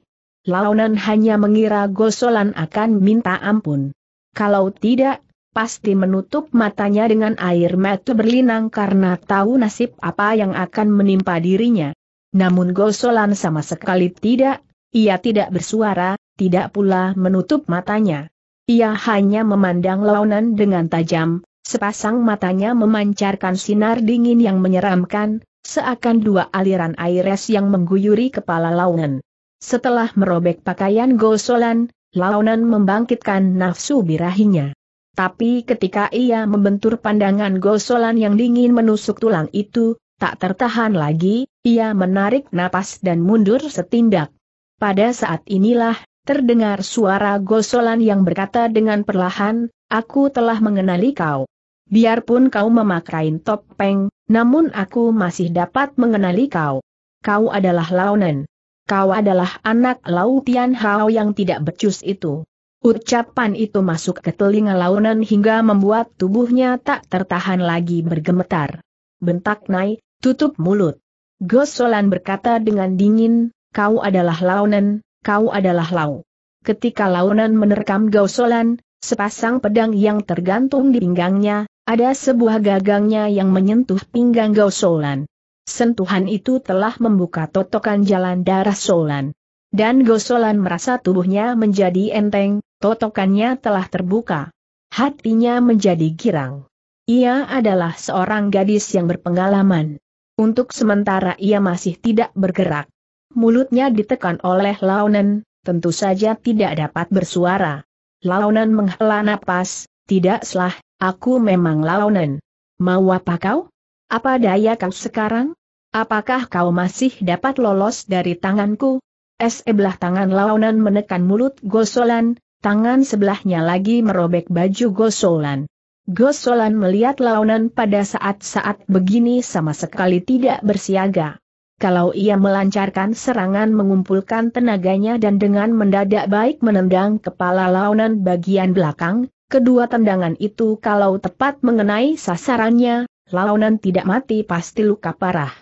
Launan hanya mengira gosolan akan minta ampun. Kalau tidak, pasti menutup matanya dengan air mata berlinang karena tahu nasib apa yang akan menimpa dirinya. Namun Gosolan sama sekali tidak, ia tidak bersuara, tidak pula menutup matanya. Ia hanya memandang launan dengan tajam, sepasang matanya memancarkan sinar dingin yang menyeramkan, seakan dua aliran air es yang mengguyuri kepala launan. Setelah merobek pakaian Gosolan, Launan membangkitkan nafsu birahinya. Tapi ketika ia membentur pandangan gosolan yang dingin menusuk tulang itu, tak tertahan lagi, ia menarik napas dan mundur setindak. Pada saat inilah, terdengar suara gosolan yang berkata dengan perlahan, aku telah mengenali kau. Biarpun kau memakai topeng, namun aku masih dapat mengenali kau. Kau adalah Launen. Kau adalah anak Lautian Hao yang tidak becus itu. Ucapan itu masuk ke telinga Launan hingga membuat tubuhnya tak tertahan lagi bergemetar. Bentak Nai, tutup mulut. Gosolan berkata dengan dingin, kau adalah Launan, kau adalah Lau. Ketika Launan menerkam Gosolan, sepasang pedang yang tergantung di pinggangnya, ada sebuah gagangnya yang menyentuh pinggang Gosolan. Sentuhan itu telah membuka totokan jalan darah Solan. Dan Gosolan merasa tubuhnya menjadi enteng, Totokannya telah terbuka. Hatinya menjadi girang. Ia adalah seorang gadis yang berpengalaman. Untuk sementara ia masih tidak bergerak. Mulutnya ditekan oleh Launan, tentu saja tidak dapat bersuara. Launan menghela napas, tidak salah, aku memang Launan. Mau apa kau? Apa daya kau sekarang? Apakah kau masih dapat lolos dari tanganku? Sebelah tangan Launan menekan mulut Gosolan, tangan sebelahnya lagi merobek baju Gosolan. Gosolan melihat Lawanan pada saat-saat begini sama sekali tidak bersiaga. Kalau ia melancarkan serangan mengumpulkan tenaganya dan dengan mendadak baik menendang kepala Lawanan bagian belakang, kedua tendangan itu kalau tepat mengenai sasarannya, Lawanan tidak mati pasti luka parah.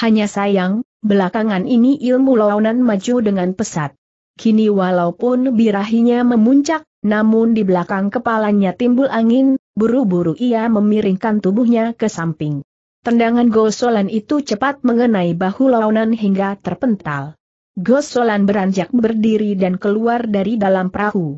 Hanya sayang, belakangan ini ilmu Lawanan maju dengan pesat. Kini walaupun birahinya memuncak, namun di belakang kepalanya timbul angin, buru-buru ia memiringkan tubuhnya ke samping. Tendangan gosolan itu cepat mengenai bahu launan hingga terpental. Gosolan beranjak berdiri dan keluar dari dalam perahu.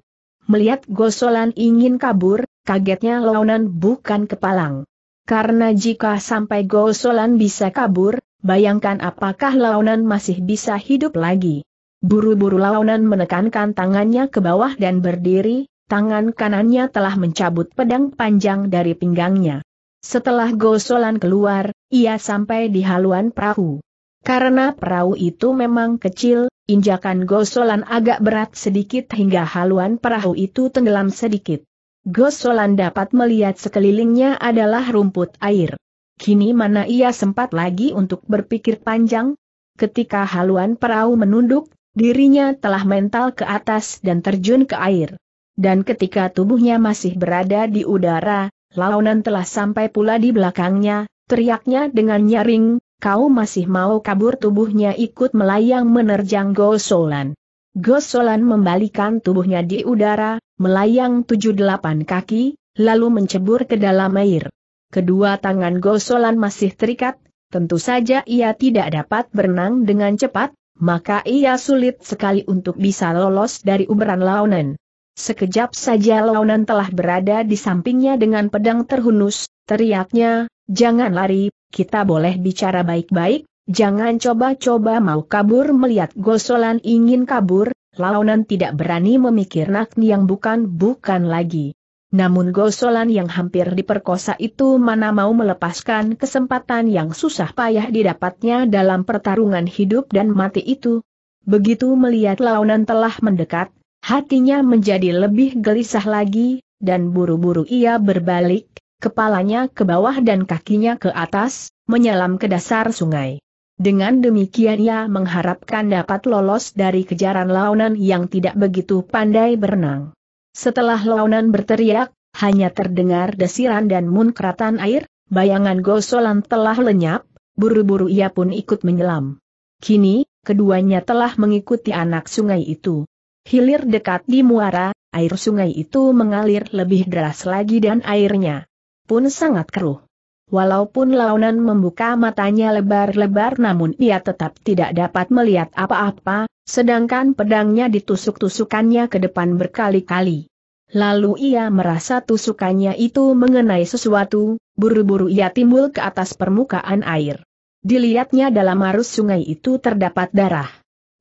Melihat gosolan ingin kabur, kagetnya launan bukan kepalang. Karena jika sampai gosolan bisa kabur, bayangkan apakah launan masih bisa hidup lagi. Buru-buru Launan menekankan tangannya ke bawah dan berdiri, tangan kanannya telah mencabut pedang panjang dari pinggangnya. Setelah gosolan keluar, ia sampai di haluan perahu. Karena perahu itu memang kecil, injakan gosolan agak berat sedikit hingga haluan perahu itu tenggelam sedikit. Gosolan dapat melihat sekelilingnya adalah rumput air. Kini mana ia sempat lagi untuk berpikir panjang? Ketika haluan perahu menunduk, Dirinya telah mental ke atas dan terjun ke air. Dan ketika tubuhnya masih berada di udara, Launan telah sampai pula di belakangnya, teriaknya dengan nyaring, kau masih mau kabur tubuhnya ikut melayang menerjang Gosolan. Gosolan membalikan tubuhnya di udara, melayang tujuh delapan kaki, lalu mencebur ke dalam air. Kedua tangan Gosolan masih terikat, tentu saja ia tidak dapat berenang dengan cepat, maka ia sulit sekali untuk bisa lolos dari uberan Launan. Sekejap saja Launan telah berada di sampingnya dengan pedang terhunus, teriaknya, jangan lari, kita boleh bicara baik-baik, jangan coba-coba mau kabur melihat Gosolan ingin kabur, Launan tidak berani memikir Nakni yang bukan-bukan lagi. Namun Gosolan yang hampir diperkosa itu mana mau melepaskan kesempatan yang susah payah didapatnya dalam pertarungan hidup dan mati itu. Begitu melihat Launan telah mendekat, hatinya menjadi lebih gelisah lagi, dan buru-buru ia berbalik, kepalanya ke bawah dan kakinya ke atas, menyelam ke dasar sungai. Dengan demikian ia mengharapkan dapat lolos dari kejaran launan yang tidak begitu pandai berenang. Setelah launan berteriak, hanya terdengar desiran dan munkratan air, bayangan Gosolan telah lenyap, buru-buru ia pun ikut menyelam. Kini, keduanya telah mengikuti anak sungai itu. Hilir dekat di muara, air sungai itu mengalir lebih deras lagi dan airnya pun sangat keruh. Walaupun Launan membuka matanya lebar-lebar namun ia tetap tidak dapat melihat apa-apa, sedangkan pedangnya ditusuk-tusukannya ke depan berkali-kali. Lalu ia merasa tusukannya itu mengenai sesuatu, buru-buru ia timbul ke atas permukaan air. Dilihatnya dalam arus sungai itu terdapat darah.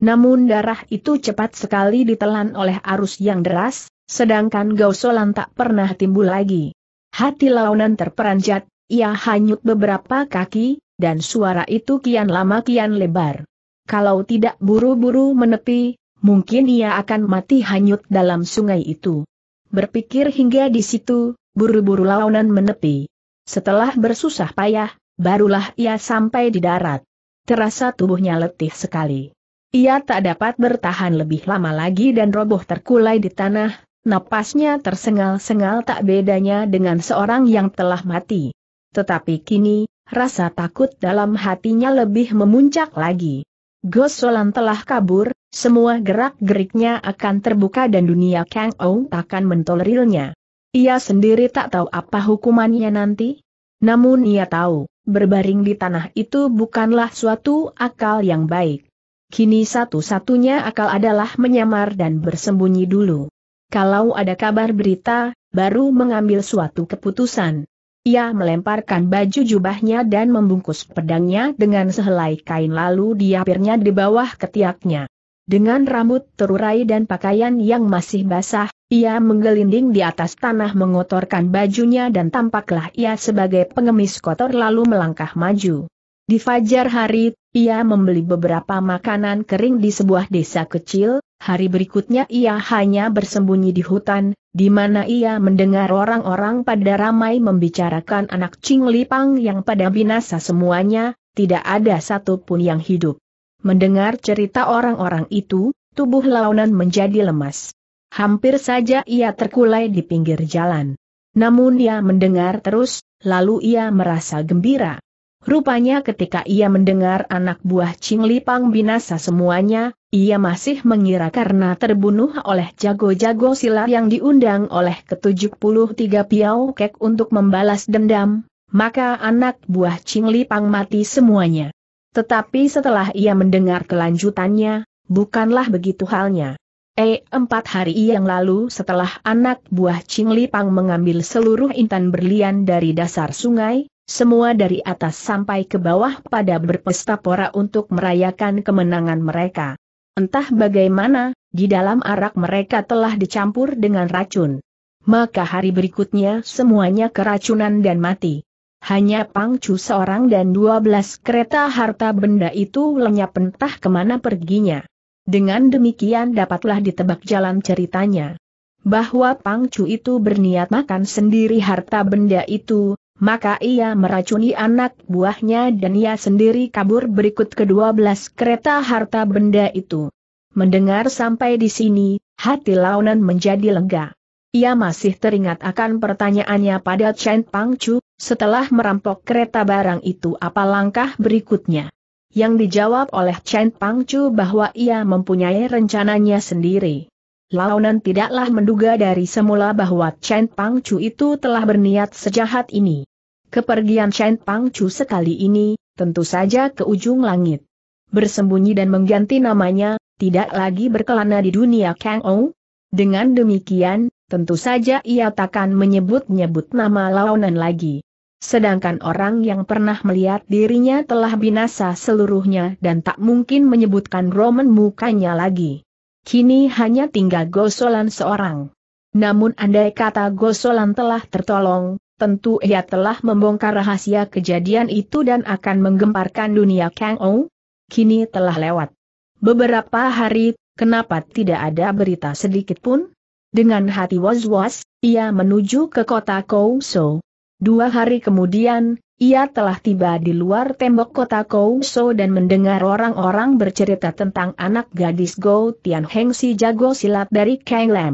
Namun darah itu cepat sekali ditelan oleh arus yang deras, sedangkan Gausolan tak pernah timbul lagi. Hati launan terperanjat, ia hanyut beberapa kaki, dan suara itu kian lama kian lebar. Kalau tidak buru-buru menepi, mungkin ia akan mati hanyut dalam sungai itu. Berpikir hingga di situ, buru-buru launan menepi. Setelah bersusah payah, barulah ia sampai di darat. Terasa tubuhnya letih sekali. Ia tak dapat bertahan lebih lama lagi dan roboh terkulai di tanah, napasnya tersengal-sengal tak bedanya dengan seorang yang telah mati. Tetapi kini, rasa takut dalam hatinya lebih memuncak lagi. Gosolan telah kabur, semua gerak-geriknya akan terbuka dan dunia Kang Ou akan mentolerilnya. Ia sendiri tak tahu apa hukumannya nanti. Namun ia tahu, berbaring di tanah itu bukanlah suatu akal yang baik. Kini satu-satunya akal adalah menyamar dan bersembunyi dulu. Kalau ada kabar berita, baru mengambil suatu keputusan. Ia melemparkan baju jubahnya dan membungkus pedangnya dengan sehelai kain lalu diapirnya di bawah ketiaknya. Dengan rambut terurai dan pakaian yang masih basah, ia menggelinding di atas tanah mengotorkan bajunya dan tampaklah ia sebagai pengemis kotor lalu melangkah maju. Di fajar hari, ia membeli beberapa makanan kering di sebuah desa kecil, hari berikutnya ia hanya bersembunyi di hutan, di mana ia mendengar orang-orang pada ramai membicarakan anak Ching Lipang yang pada binasa semuanya, tidak ada satupun yang hidup. Mendengar cerita orang-orang itu, tubuh Launan menjadi lemas. Hampir saja ia terkulai di pinggir jalan. Namun ia mendengar terus, lalu ia merasa gembira. Rupanya ketika ia mendengar anak buah Cingli Pang binasa semuanya, ia masih mengira karena terbunuh oleh jago-jago silat yang diundang oleh ke-73 Piau Kek untuk membalas dendam, maka anak buah Cingli Pang mati semuanya. Tetapi setelah ia mendengar kelanjutannya, bukanlah begitu halnya. Eh, empat hari yang lalu setelah anak buah Cingli Pang mengambil seluruh intan berlian dari dasar sungai, semua dari atas sampai ke bawah pada berpesta pora untuk merayakan kemenangan mereka. Entah bagaimana, di dalam arak mereka telah dicampur dengan racun. Maka hari berikutnya semuanya keracunan dan mati. Hanya Pangcu seorang dan dua belas kereta harta benda itu lenyap entah kemana perginya. Dengan demikian dapatlah ditebak jalan ceritanya. Bahwa Pangcu itu berniat makan sendiri harta benda itu, maka ia meracuni anak buahnya dan ia sendiri kabur berikut kedua belas kereta harta benda itu. Mendengar sampai di sini, hati Launan menjadi lega. Ia masih teringat akan pertanyaannya pada Chen Pangcu, setelah merampok kereta barang itu apa langkah berikutnya. Yang dijawab oleh Chen Pangcu bahwa ia mempunyai rencananya sendiri. Launan tidaklah menduga dari semula bahwa Chen Pang Chu itu telah berniat sejahat ini. Kepergian Chen Pang Chu sekali ini, tentu saja ke ujung langit. Bersembunyi dan mengganti namanya, tidak lagi berkelana di dunia Kang Ou. Dengan demikian, tentu saja ia takkan menyebut-nyebut nama Launan lagi. Sedangkan orang yang pernah melihat dirinya telah binasa seluruhnya dan tak mungkin menyebutkan Roman mukanya lagi kini hanya tinggal Gosolan seorang. Namun andai kata Gosolan telah tertolong, tentu ia telah membongkar rahasia kejadian itu dan akan menggemparkan dunia Kang Ou. Kini telah lewat. Beberapa hari, kenapa tidak ada berita sedikit pun? Dengan hati was-was, ia menuju ke kota Kouso. Dua hari kemudian, ia telah tiba di luar tembok kota Kouso dan mendengar orang-orang bercerita tentang anak gadis Go Tian Heng si jago silat dari Kang Lam.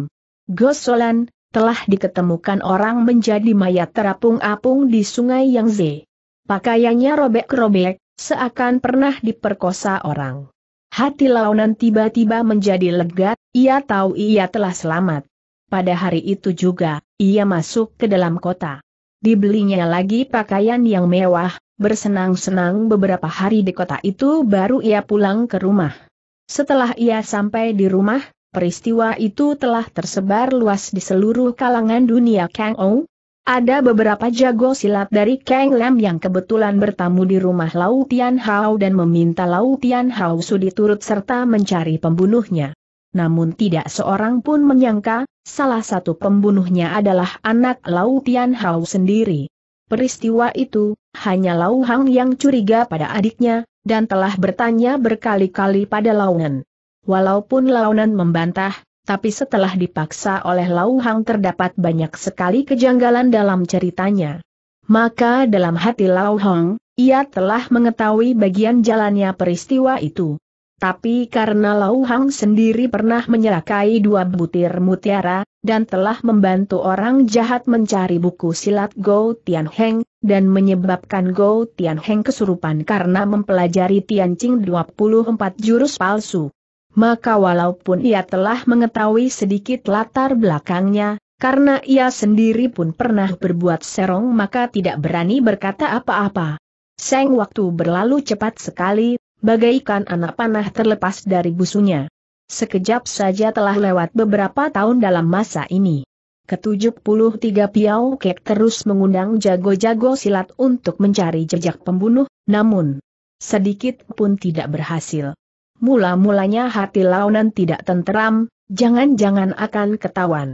Go Solan, telah diketemukan orang menjadi mayat terapung-apung di sungai Yangtze. Pakaiannya robek-robek, seakan pernah diperkosa orang. Hati Launan tiba-tiba menjadi lega, ia tahu ia telah selamat. Pada hari itu juga, ia masuk ke dalam kota dibelinya lagi pakaian yang mewah, bersenang-senang beberapa hari di kota itu baru ia pulang ke rumah. Setelah ia sampai di rumah, peristiwa itu telah tersebar luas di seluruh kalangan dunia Kang Ou. Ada beberapa jago silat dari Kang Lam yang kebetulan bertamu di rumah Lau Tian Hao dan meminta Lau Tian Hao sudi turut serta mencari pembunuhnya namun tidak seorang pun menyangka, salah satu pembunuhnya adalah anak Lau Tian Hao sendiri. Peristiwa itu, hanya Lau Hang yang curiga pada adiknya, dan telah bertanya berkali-kali pada Launan. Walaupun Launan membantah, tapi setelah dipaksa oleh Lau Hang terdapat banyak sekali kejanggalan dalam ceritanya. Maka dalam hati Lau Hang, ia telah mengetahui bagian jalannya peristiwa itu. Tapi karena Lau Hang sendiri pernah menyerakai dua butir mutiara, dan telah membantu orang jahat mencari buku silat Go Tian Heng, dan menyebabkan Go Tian Heng kesurupan karena mempelajari Tian Qing 24 jurus palsu. Maka walaupun ia telah mengetahui sedikit latar belakangnya, karena ia sendiri pun pernah berbuat serong maka tidak berani berkata apa-apa. Seng waktu berlalu cepat sekali, bagaikan anak panah terlepas dari busunya. Sekejap saja telah lewat beberapa tahun dalam masa ini. Ketujuh puluh tiga Piau Kek terus mengundang jago-jago silat untuk mencari jejak pembunuh, namun sedikit pun tidak berhasil. Mula-mulanya hati Launan tidak tenteram, jangan-jangan akan ketahuan.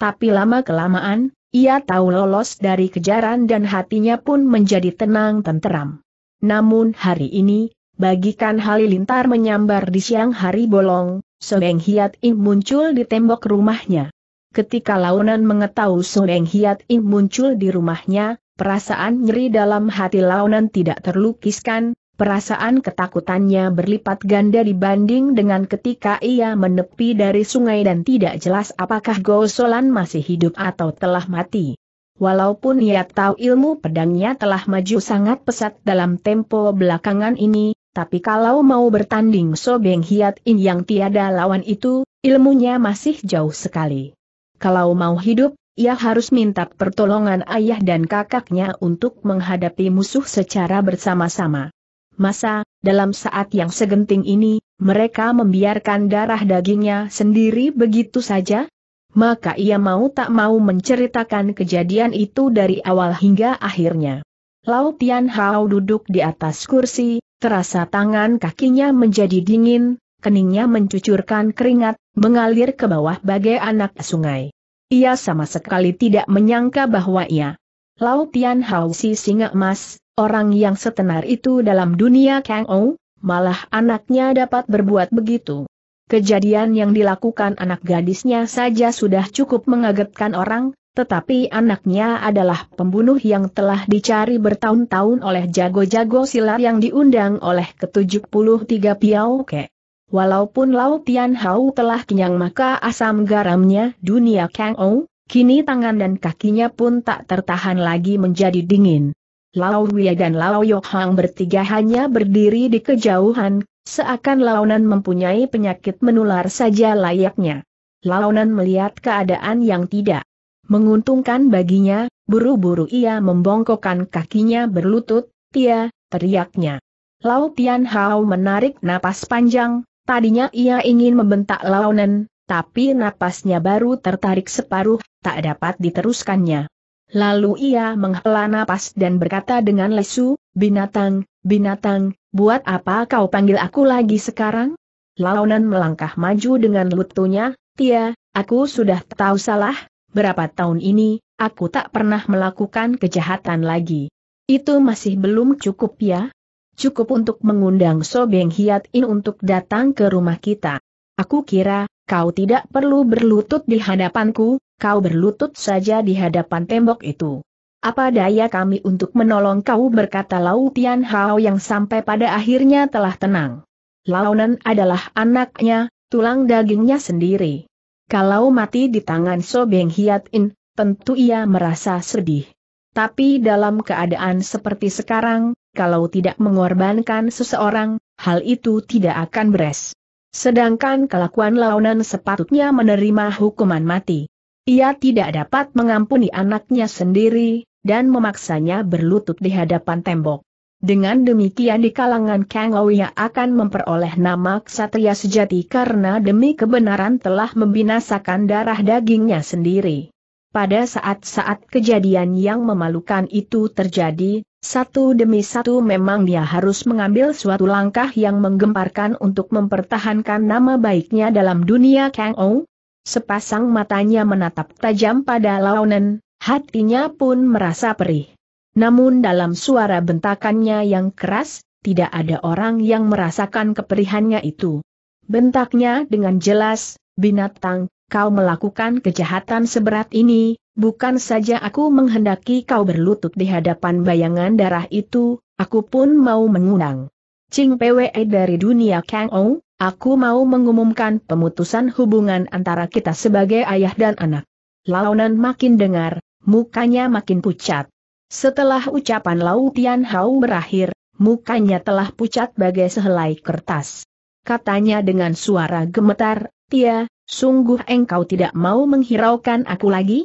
Tapi lama-kelamaan, ia tahu lolos dari kejaran dan hatinya pun menjadi tenang tenteram. Namun hari ini, Bagikan halilintar menyambar di siang hari bolong, Sobeng Hiat Ing muncul di tembok rumahnya. Ketika Launan mengetahui Sobeng Hiat Ing muncul di rumahnya, perasaan nyeri dalam hati Launan tidak terlukiskan, perasaan ketakutannya berlipat ganda dibanding dengan ketika ia menepi dari sungai dan tidak jelas apakah Gosolan masih hidup atau telah mati. Walaupun ia tahu ilmu pedangnya telah maju sangat pesat dalam tempo belakangan ini, tapi kalau mau bertanding Sobeng Hiat In yang tiada lawan itu, ilmunya masih jauh sekali. Kalau mau hidup, ia harus minta pertolongan ayah dan kakaknya untuk menghadapi musuh secara bersama-sama. Masa, dalam saat yang segenting ini, mereka membiarkan darah dagingnya sendiri begitu saja? Maka ia mau tak mau menceritakan kejadian itu dari awal hingga akhirnya. Lau Tian Hao duduk di atas kursi, Terasa tangan kakinya menjadi dingin, keningnya mencucurkan keringat, mengalir ke bawah bagai anak sungai. Ia sama sekali tidak menyangka bahwa ia, Lau Tian Hao si singa emas, orang yang setenar itu dalam dunia Kang Ou, malah anaknya dapat berbuat begitu. Kejadian yang dilakukan anak gadisnya saja sudah cukup mengagetkan orang, tetapi anaknya adalah pembunuh yang telah dicari bertahun-tahun oleh jago-jago silat yang diundang oleh ke-73 Piao Ke. Walaupun lao Tian Hao telah kenyang maka asam garamnya dunia Kang Ou, kini tangan dan kakinya pun tak tertahan lagi menjadi dingin. Lao Wia dan Lao Yok Hang bertiga hanya berdiri di kejauhan, seakan Laonan mempunyai penyakit menular saja layaknya. Laonan melihat keadaan yang tidak menguntungkan baginya, buru-buru ia membongkokkan kakinya berlutut, Tia, teriaknya. Lau Tian Hao menarik napas panjang, tadinya ia ingin membentak Laonen, tapi napasnya baru tertarik separuh, tak dapat diteruskannya. Lalu ia menghela napas dan berkata dengan lesu, binatang, binatang, buat apa kau panggil aku lagi sekarang? Launan melangkah maju dengan lututnya, Tia, aku sudah tahu salah, berapa tahun ini, aku tak pernah melakukan kejahatan lagi. Itu masih belum cukup ya? Cukup untuk mengundang Sobeng Hiat In untuk datang ke rumah kita. Aku kira, kau tidak perlu berlutut di hadapanku, kau berlutut saja di hadapan tembok itu. Apa daya kami untuk menolong kau berkata Lau Tian Hao yang sampai pada akhirnya telah tenang. Launan adalah anaknya, tulang dagingnya sendiri. Kalau mati di tangan Sobeng Hiatin, tentu ia merasa sedih. Tapi dalam keadaan seperti sekarang, kalau tidak mengorbankan seseorang, hal itu tidak akan beres. Sedangkan kelakuan Launan sepatutnya menerima hukuman mati. Ia tidak dapat mengampuni anaknya sendiri, dan memaksanya berlutut di hadapan tembok. Dengan demikian di kalangan Kang Ouya akan memperoleh nama ksatria sejati karena demi kebenaran telah membinasakan darah dagingnya sendiri. Pada saat-saat kejadian yang memalukan itu terjadi, satu demi satu memang dia harus mengambil suatu langkah yang menggemparkan untuk mempertahankan nama baiknya dalam dunia Kang Ou. Sepasang matanya menatap tajam pada Laonen, hatinya pun merasa perih. Namun dalam suara bentakannya yang keras, tidak ada orang yang merasakan keperihannya itu. Bentaknya dengan jelas, binatang, kau melakukan kejahatan seberat ini, bukan saja aku menghendaki kau berlutut di hadapan bayangan darah itu, aku pun mau mengundang. Ching Pwe dari dunia Kang Ou, aku mau mengumumkan pemutusan hubungan antara kita sebagai ayah dan anak. Nan makin dengar, mukanya makin pucat. Setelah ucapan Lau Tian Hao berakhir, mukanya telah pucat bagai sehelai kertas. Katanya dengan suara gemetar, Tia, sungguh engkau tidak mau menghiraukan aku lagi?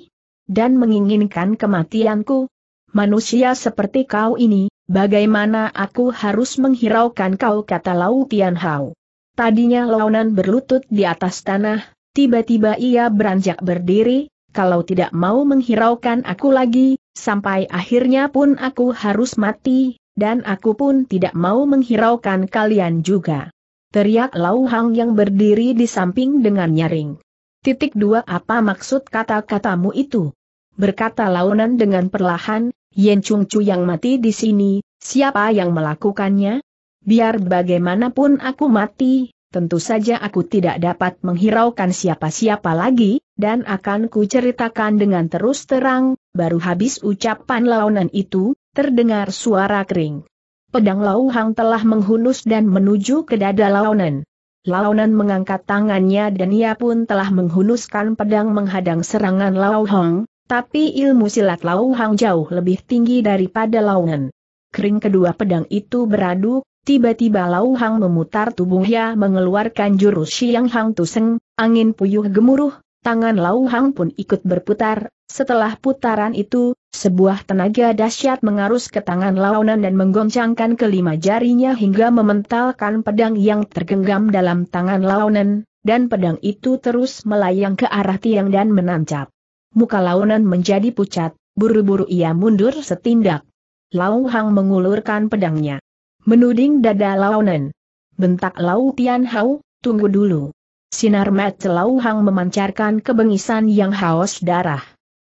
Dan menginginkan kematianku? Manusia seperti kau ini, bagaimana aku harus menghiraukan kau kata Lau Tian Hao. Tadinya Launan berlutut di atas tanah, tiba-tiba ia beranjak berdiri, kalau tidak mau menghiraukan aku lagi, sampai akhirnya pun aku harus mati, dan aku pun tidak mau menghiraukan kalian juga. Teriak Lau Hang yang berdiri di samping dengan nyaring. Titik dua apa maksud kata-katamu itu? Berkata Launan dengan perlahan, Yen Chung Chu yang mati di sini, siapa yang melakukannya? Biar bagaimanapun aku mati, tentu saja aku tidak dapat menghiraukan siapa-siapa lagi, dan akan ku ceritakan dengan terus terang, baru habis ucapan launan itu, terdengar suara kering. Pedang Lauhang telah menghunus dan menuju ke dada launan. Launan mengangkat tangannya dan ia pun telah menghunuskan pedang menghadang serangan Lauhang, tapi ilmu silat Lauhang jauh lebih tinggi daripada launan. Kering kedua pedang itu beradu, Tiba-tiba Lau Hang memutar tubuhnya mengeluarkan jurus Siang Hang Tuseng, angin puyuh gemuruh, tangan Lau Hang pun ikut berputar, setelah putaran itu, sebuah tenaga dahsyat mengarus ke tangan Launan dan menggoncangkan kelima jarinya hingga mementalkan pedang yang tergenggam dalam tangan Launan, dan pedang itu terus melayang ke arah tiang dan menancap. Muka Launan menjadi pucat, buru-buru ia mundur setindak. Lau Hang mengulurkan pedangnya. Menuding dada Launen. Bentak Lau Tian Hao, tunggu dulu. Sinar mata Lau Hang memancarkan kebengisan yang haus darah.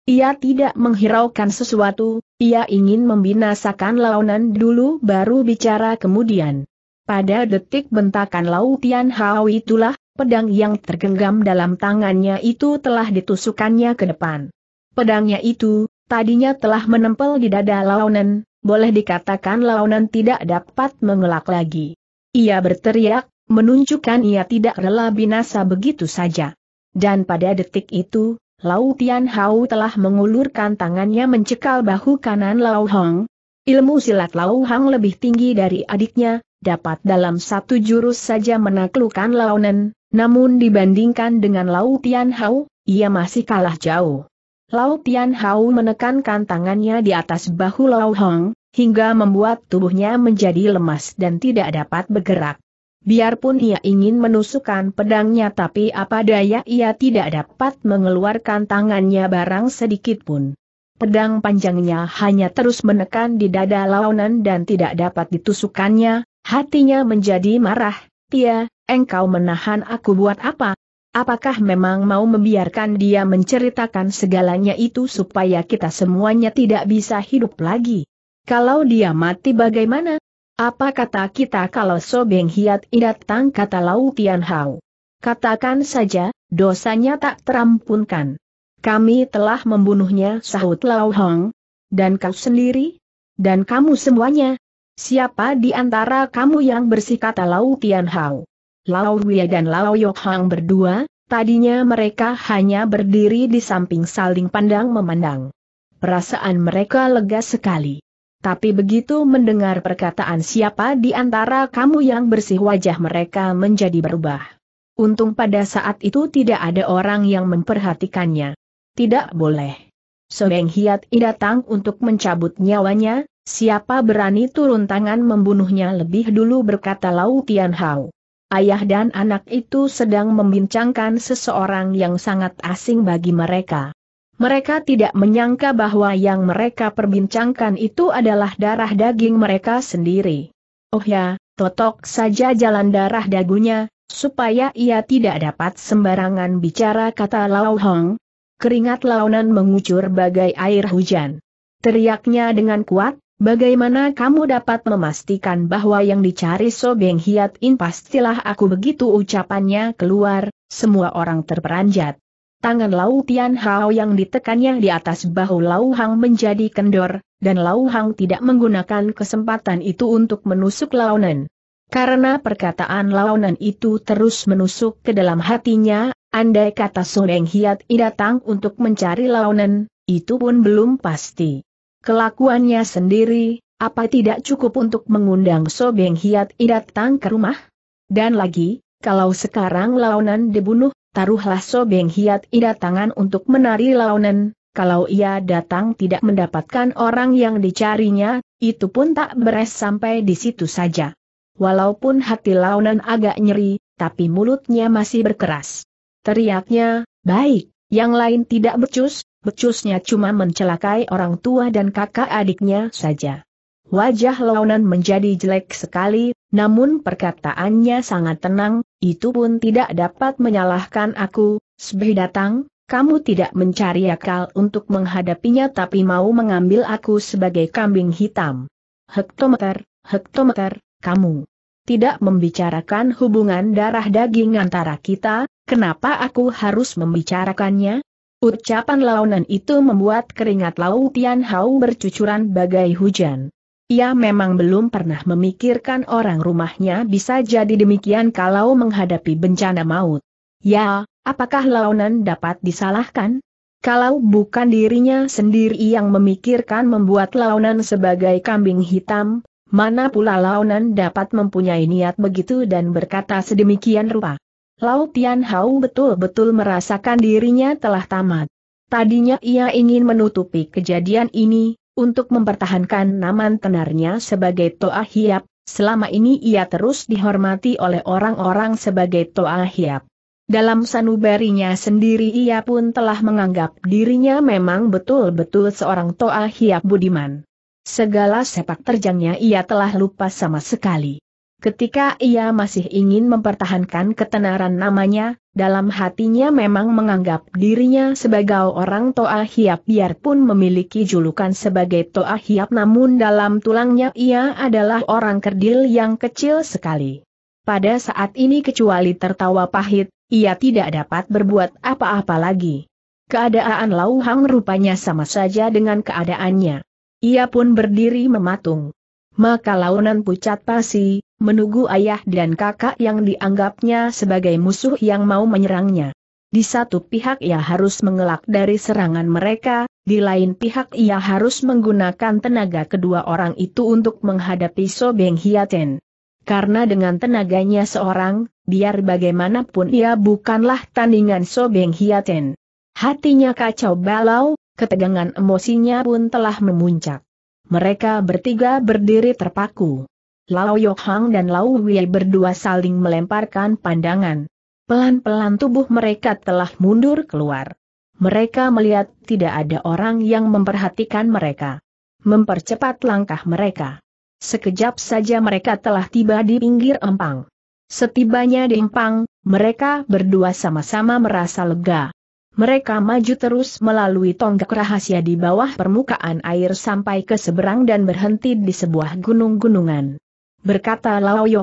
Ia tidak menghiraukan sesuatu, ia ingin membinasakan Launan dulu baru bicara kemudian. Pada detik bentakan Lau Tian Hao itulah, pedang yang tergenggam dalam tangannya itu telah ditusukannya ke depan. Pedangnya itu, tadinya telah menempel di dada Launen, boleh dikatakan launan tidak dapat mengelak lagi. Ia berteriak, menunjukkan ia tidak rela binasa begitu saja. Dan pada detik itu, Lau Tian Hao telah mengulurkan tangannya mencekal bahu kanan Lau Hong. Ilmu silat Lau Hong lebih tinggi dari adiknya, dapat dalam satu jurus saja menaklukkan Launan, namun dibandingkan dengan Lau Tian Hao, ia masih kalah jauh. Lao Tian Hao menekankan tangannya di atas bahu Lao Hong, hingga membuat tubuhnya menjadi lemas dan tidak dapat bergerak. Biarpun ia ingin menusukkan pedangnya tapi apa daya ia tidak dapat mengeluarkan tangannya barang sedikit pun. Pedang panjangnya hanya terus menekan di dada Launan dan tidak dapat ditusukannya, hatinya menjadi marah, Tia, engkau menahan aku buat apa? Apakah memang mau membiarkan dia menceritakan segalanya itu supaya kita semuanya tidak bisa hidup lagi? Kalau dia mati bagaimana? Apa kata kita kalau Sobeng Hiat datang kata Lau Tian Hao? Katakan saja, dosanya tak terampunkan. Kami telah membunuhnya sahut Lau Hong. Dan kau sendiri? Dan kamu semuanya? Siapa di antara kamu yang bersih kata Lau Tian Hao? Lao Wei dan Lao Yohang berdua, tadinya mereka hanya berdiri di samping saling pandang memandang. Perasaan mereka lega sekali. Tapi begitu mendengar perkataan siapa di antara kamu yang bersih wajah mereka menjadi berubah. Untung pada saat itu tidak ada orang yang memperhatikannya. Tidak boleh. Sobeng Hiat I datang untuk mencabut nyawanya, siapa berani turun tangan membunuhnya lebih dulu berkata Lau Tian Hao. Ayah dan anak itu sedang membincangkan seseorang yang sangat asing bagi mereka. Mereka tidak menyangka bahwa yang mereka perbincangkan itu adalah darah daging mereka sendiri. Oh ya, totok saja jalan darah dagunya, supaya ia tidak dapat sembarangan bicara kata Lao Hong. Keringat launan mengucur bagai air hujan. Teriaknya dengan kuat, Bagaimana kamu dapat memastikan bahwa yang dicari Sobeng Hiat In pastilah aku begitu ucapannya keluar, semua orang terperanjat. Tangan Lau Tian Hao yang ditekannya di atas bahu Lau Hang menjadi kendor, dan Lau Hang tidak menggunakan kesempatan itu untuk menusuk Nen. Karena perkataan Nen itu terus menusuk ke dalam hatinya, andai kata Sobeng Hiat In datang untuk mencari Nen, itu pun belum pasti. Kelakuannya sendiri, apa tidak cukup untuk mengundang Sobeng Hiat Idat Tang ke rumah? Dan lagi, kalau sekarang Launan dibunuh, taruhlah Sobeng Hiat Idat tangan untuk menari Launan, kalau ia datang tidak mendapatkan orang yang dicarinya, itu pun tak beres sampai di situ saja. Walaupun hati Launan agak nyeri, tapi mulutnya masih berkeras. Teriaknya, baik, yang lain tidak becus, becusnya cuma mencelakai orang tua dan kakak adiknya saja. Wajah Launan menjadi jelek sekali, namun perkataannya sangat tenang, itu pun tidak dapat menyalahkan aku, sebih datang, kamu tidak mencari akal untuk menghadapinya tapi mau mengambil aku sebagai kambing hitam. Hektometer, hektometer, kamu tidak membicarakan hubungan darah daging antara kita, kenapa aku harus membicarakannya? Ucapan launan itu membuat keringat Lau Tian Hao bercucuran bagai hujan. Ia memang belum pernah memikirkan orang rumahnya bisa jadi demikian kalau menghadapi bencana maut. Ya, apakah launan dapat disalahkan? Kalau bukan dirinya sendiri yang memikirkan membuat launan sebagai kambing hitam, mana pula launan dapat mempunyai niat begitu dan berkata sedemikian rupa. Lautian Tian Hao betul-betul merasakan dirinya telah tamat. Tadinya ia ingin menutupi kejadian ini, untuk mempertahankan nama tenarnya sebagai Toa Hiap, selama ini ia terus dihormati oleh orang-orang sebagai Toa Hiap. Dalam sanubarinya sendiri ia pun telah menganggap dirinya memang betul-betul seorang Toa Hiap Budiman. Segala sepak terjangnya ia telah lupa sama sekali. Ketika ia masih ingin mempertahankan ketenaran namanya, dalam hatinya memang menganggap dirinya sebagai orang Toa Hiap biarpun memiliki julukan sebagai Toa Hiap namun dalam tulangnya ia adalah orang kerdil yang kecil sekali. Pada saat ini kecuali tertawa pahit, ia tidak dapat berbuat apa-apa lagi. Keadaan Lau Hang rupanya sama saja dengan keadaannya. Ia pun berdiri mematung maka launan pucat pasi, menunggu ayah dan kakak yang dianggapnya sebagai musuh yang mau menyerangnya. Di satu pihak ia harus mengelak dari serangan mereka, di lain pihak ia harus menggunakan tenaga kedua orang itu untuk menghadapi Sobeng Hiaten. Karena dengan tenaganya seorang, biar bagaimanapun ia bukanlah tandingan Sobeng Hiaten. Hatinya kacau balau, ketegangan emosinya pun telah memuncak. Mereka bertiga berdiri terpaku. Lao Yok Hang dan Lao Wei berdua saling melemparkan pandangan. Pelan-pelan tubuh mereka telah mundur keluar. Mereka melihat tidak ada orang yang memperhatikan mereka. Mempercepat langkah mereka. Sekejap saja mereka telah tiba di pinggir empang. Setibanya di empang, mereka berdua sama-sama merasa lega. Mereka maju terus melalui tonggak rahasia di bawah permukaan air sampai ke seberang dan berhenti di sebuah gunung-gunungan. Berkata Lao Moi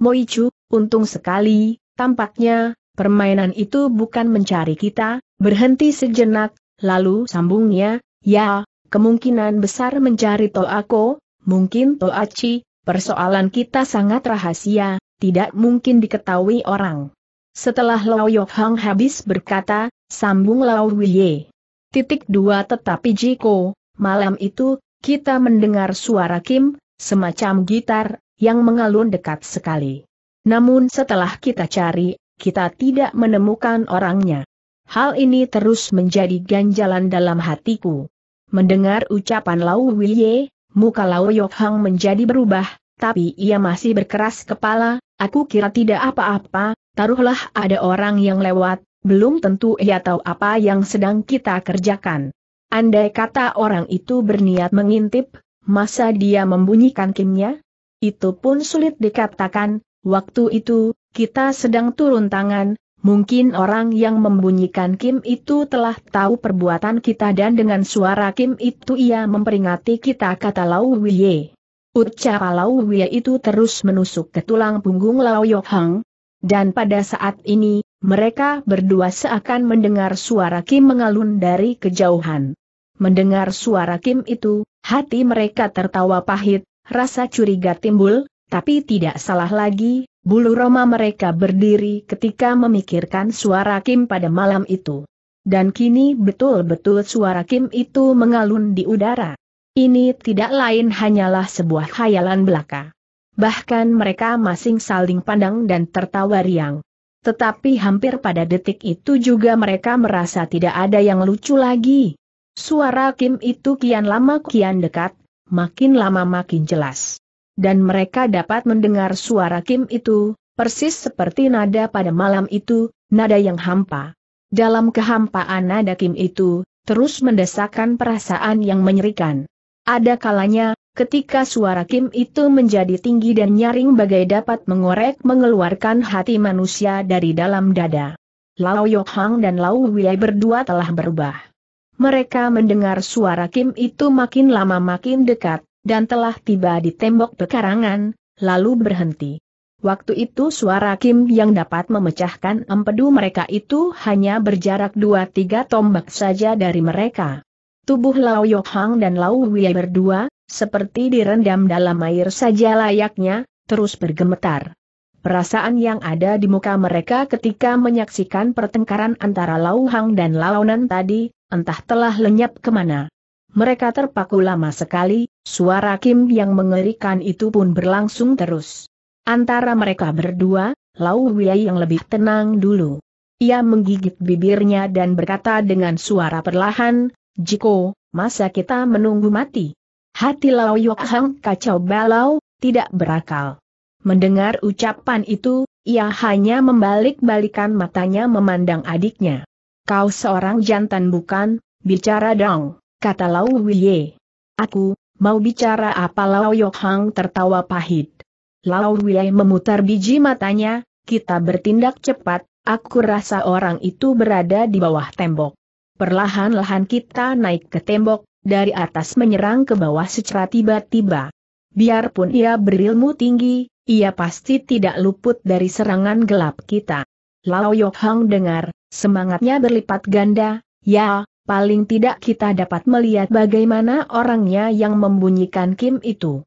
Moichu, untung sekali, tampaknya, permainan itu bukan mencari kita, berhenti sejenak, lalu sambungnya, ya, kemungkinan besar mencari Toako, mungkin Toachi, persoalan kita sangat rahasia, tidak mungkin diketahui orang. Setelah Lao Yok habis berkata, sambung Lao Wiye. Titik dua tetapi Jiko, malam itu, kita mendengar suara Kim, semacam gitar, yang mengalun dekat sekali. Namun setelah kita cari, kita tidak menemukan orangnya. Hal ini terus menjadi ganjalan dalam hatiku. Mendengar ucapan Lau Wiye, muka Lau Yok menjadi berubah, tapi ia masih berkeras kepala, aku kira tidak apa-apa, Taruhlah ada orang yang lewat, belum tentu ia tahu apa yang sedang kita kerjakan. Andai kata orang itu berniat mengintip, masa dia membunyikan kimnya? Itu pun sulit dikatakan, waktu itu, kita sedang turun tangan, mungkin orang yang membunyikan kim itu telah tahu perbuatan kita dan dengan suara kim itu ia memperingati kita kata Lau Wiye. Ucapan Lau Wia itu terus menusuk ke tulang punggung Lau Yohang. Dan pada saat ini, mereka berdua seakan mendengar suara Kim mengalun dari kejauhan. Mendengar suara Kim itu, hati mereka tertawa pahit, rasa curiga timbul, tapi tidak salah lagi, bulu roma mereka berdiri ketika memikirkan suara Kim pada malam itu. Dan kini betul-betul suara Kim itu mengalun di udara. Ini tidak lain hanyalah sebuah khayalan belaka. Bahkan mereka masing saling pandang dan tertawa riang. Tetapi hampir pada detik itu juga mereka merasa tidak ada yang lucu lagi. Suara Kim itu kian lama kian dekat, makin lama makin jelas. Dan mereka dapat mendengar suara Kim itu, persis seperti nada pada malam itu, nada yang hampa. Dalam kehampaan nada Kim itu, terus mendesakkan perasaan yang menyerikan. Ada kalanya, Ketika suara Kim itu menjadi tinggi dan nyaring bagai dapat mengorek mengeluarkan hati manusia dari dalam dada. Lao Yok Hang dan Lao Wei berdua telah berubah. Mereka mendengar suara Kim itu makin lama makin dekat, dan telah tiba di tembok pekarangan, lalu berhenti. Waktu itu suara Kim yang dapat memecahkan empedu mereka itu hanya berjarak dua tiga tombak saja dari mereka. Tubuh Lao Yok Hang dan Lao Wei berdua, seperti direndam dalam air saja layaknya, terus bergemetar. Perasaan yang ada di muka mereka ketika menyaksikan pertengkaran antara Lauhang dan Launan tadi, entah telah lenyap kemana. Mereka terpaku lama sekali, suara Kim yang mengerikan itu pun berlangsung terus. Antara mereka berdua, Lau Wei yang lebih tenang dulu. Ia menggigit bibirnya dan berkata dengan suara perlahan, Jiko, masa kita menunggu mati? Hati Lau Yok Hang kacau balau, tidak berakal. Mendengar ucapan itu, ia hanya membalik-balikan matanya memandang adiknya. Kau seorang jantan bukan, bicara dong, kata Lau Wye. Aku, mau bicara apa Lau Yok Hang tertawa pahit. Lau Wye memutar biji matanya, kita bertindak cepat, aku rasa orang itu berada di bawah tembok. Perlahan-lahan kita naik ke tembok, dari atas menyerang ke bawah secara tiba-tiba. Biarpun ia berilmu tinggi, ia pasti tidak luput dari serangan gelap kita. Lao Yok Hang dengar, semangatnya berlipat ganda, ya, paling tidak kita dapat melihat bagaimana orangnya yang membunyikan Kim itu.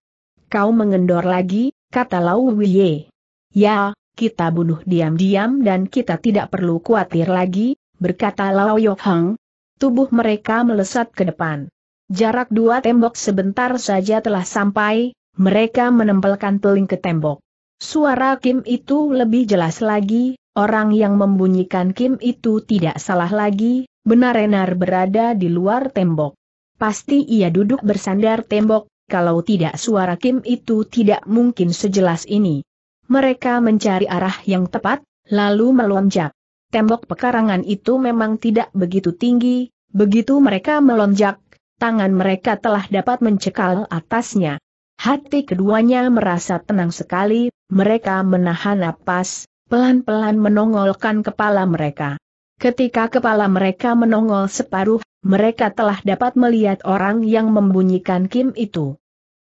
Kau mengendor lagi, kata Lao Wiye. Ya, kita bunuh diam-diam dan kita tidak perlu khawatir lagi, berkata Lao Yok Hang. Tubuh mereka melesat ke depan. Jarak dua tembok sebentar saja telah sampai, mereka menempelkan teling ke tembok. Suara Kim itu lebih jelas lagi, orang yang membunyikan Kim itu tidak salah lagi, benar-benar berada di luar tembok. Pasti ia duduk bersandar tembok, kalau tidak suara Kim itu tidak mungkin sejelas ini. Mereka mencari arah yang tepat, lalu melonjak. Tembok pekarangan itu memang tidak begitu tinggi, begitu mereka melonjak, tangan mereka telah dapat mencekal atasnya. Hati keduanya merasa tenang sekali, mereka menahan napas, pelan-pelan menongolkan kepala mereka. Ketika kepala mereka menongol separuh, mereka telah dapat melihat orang yang membunyikan Kim itu.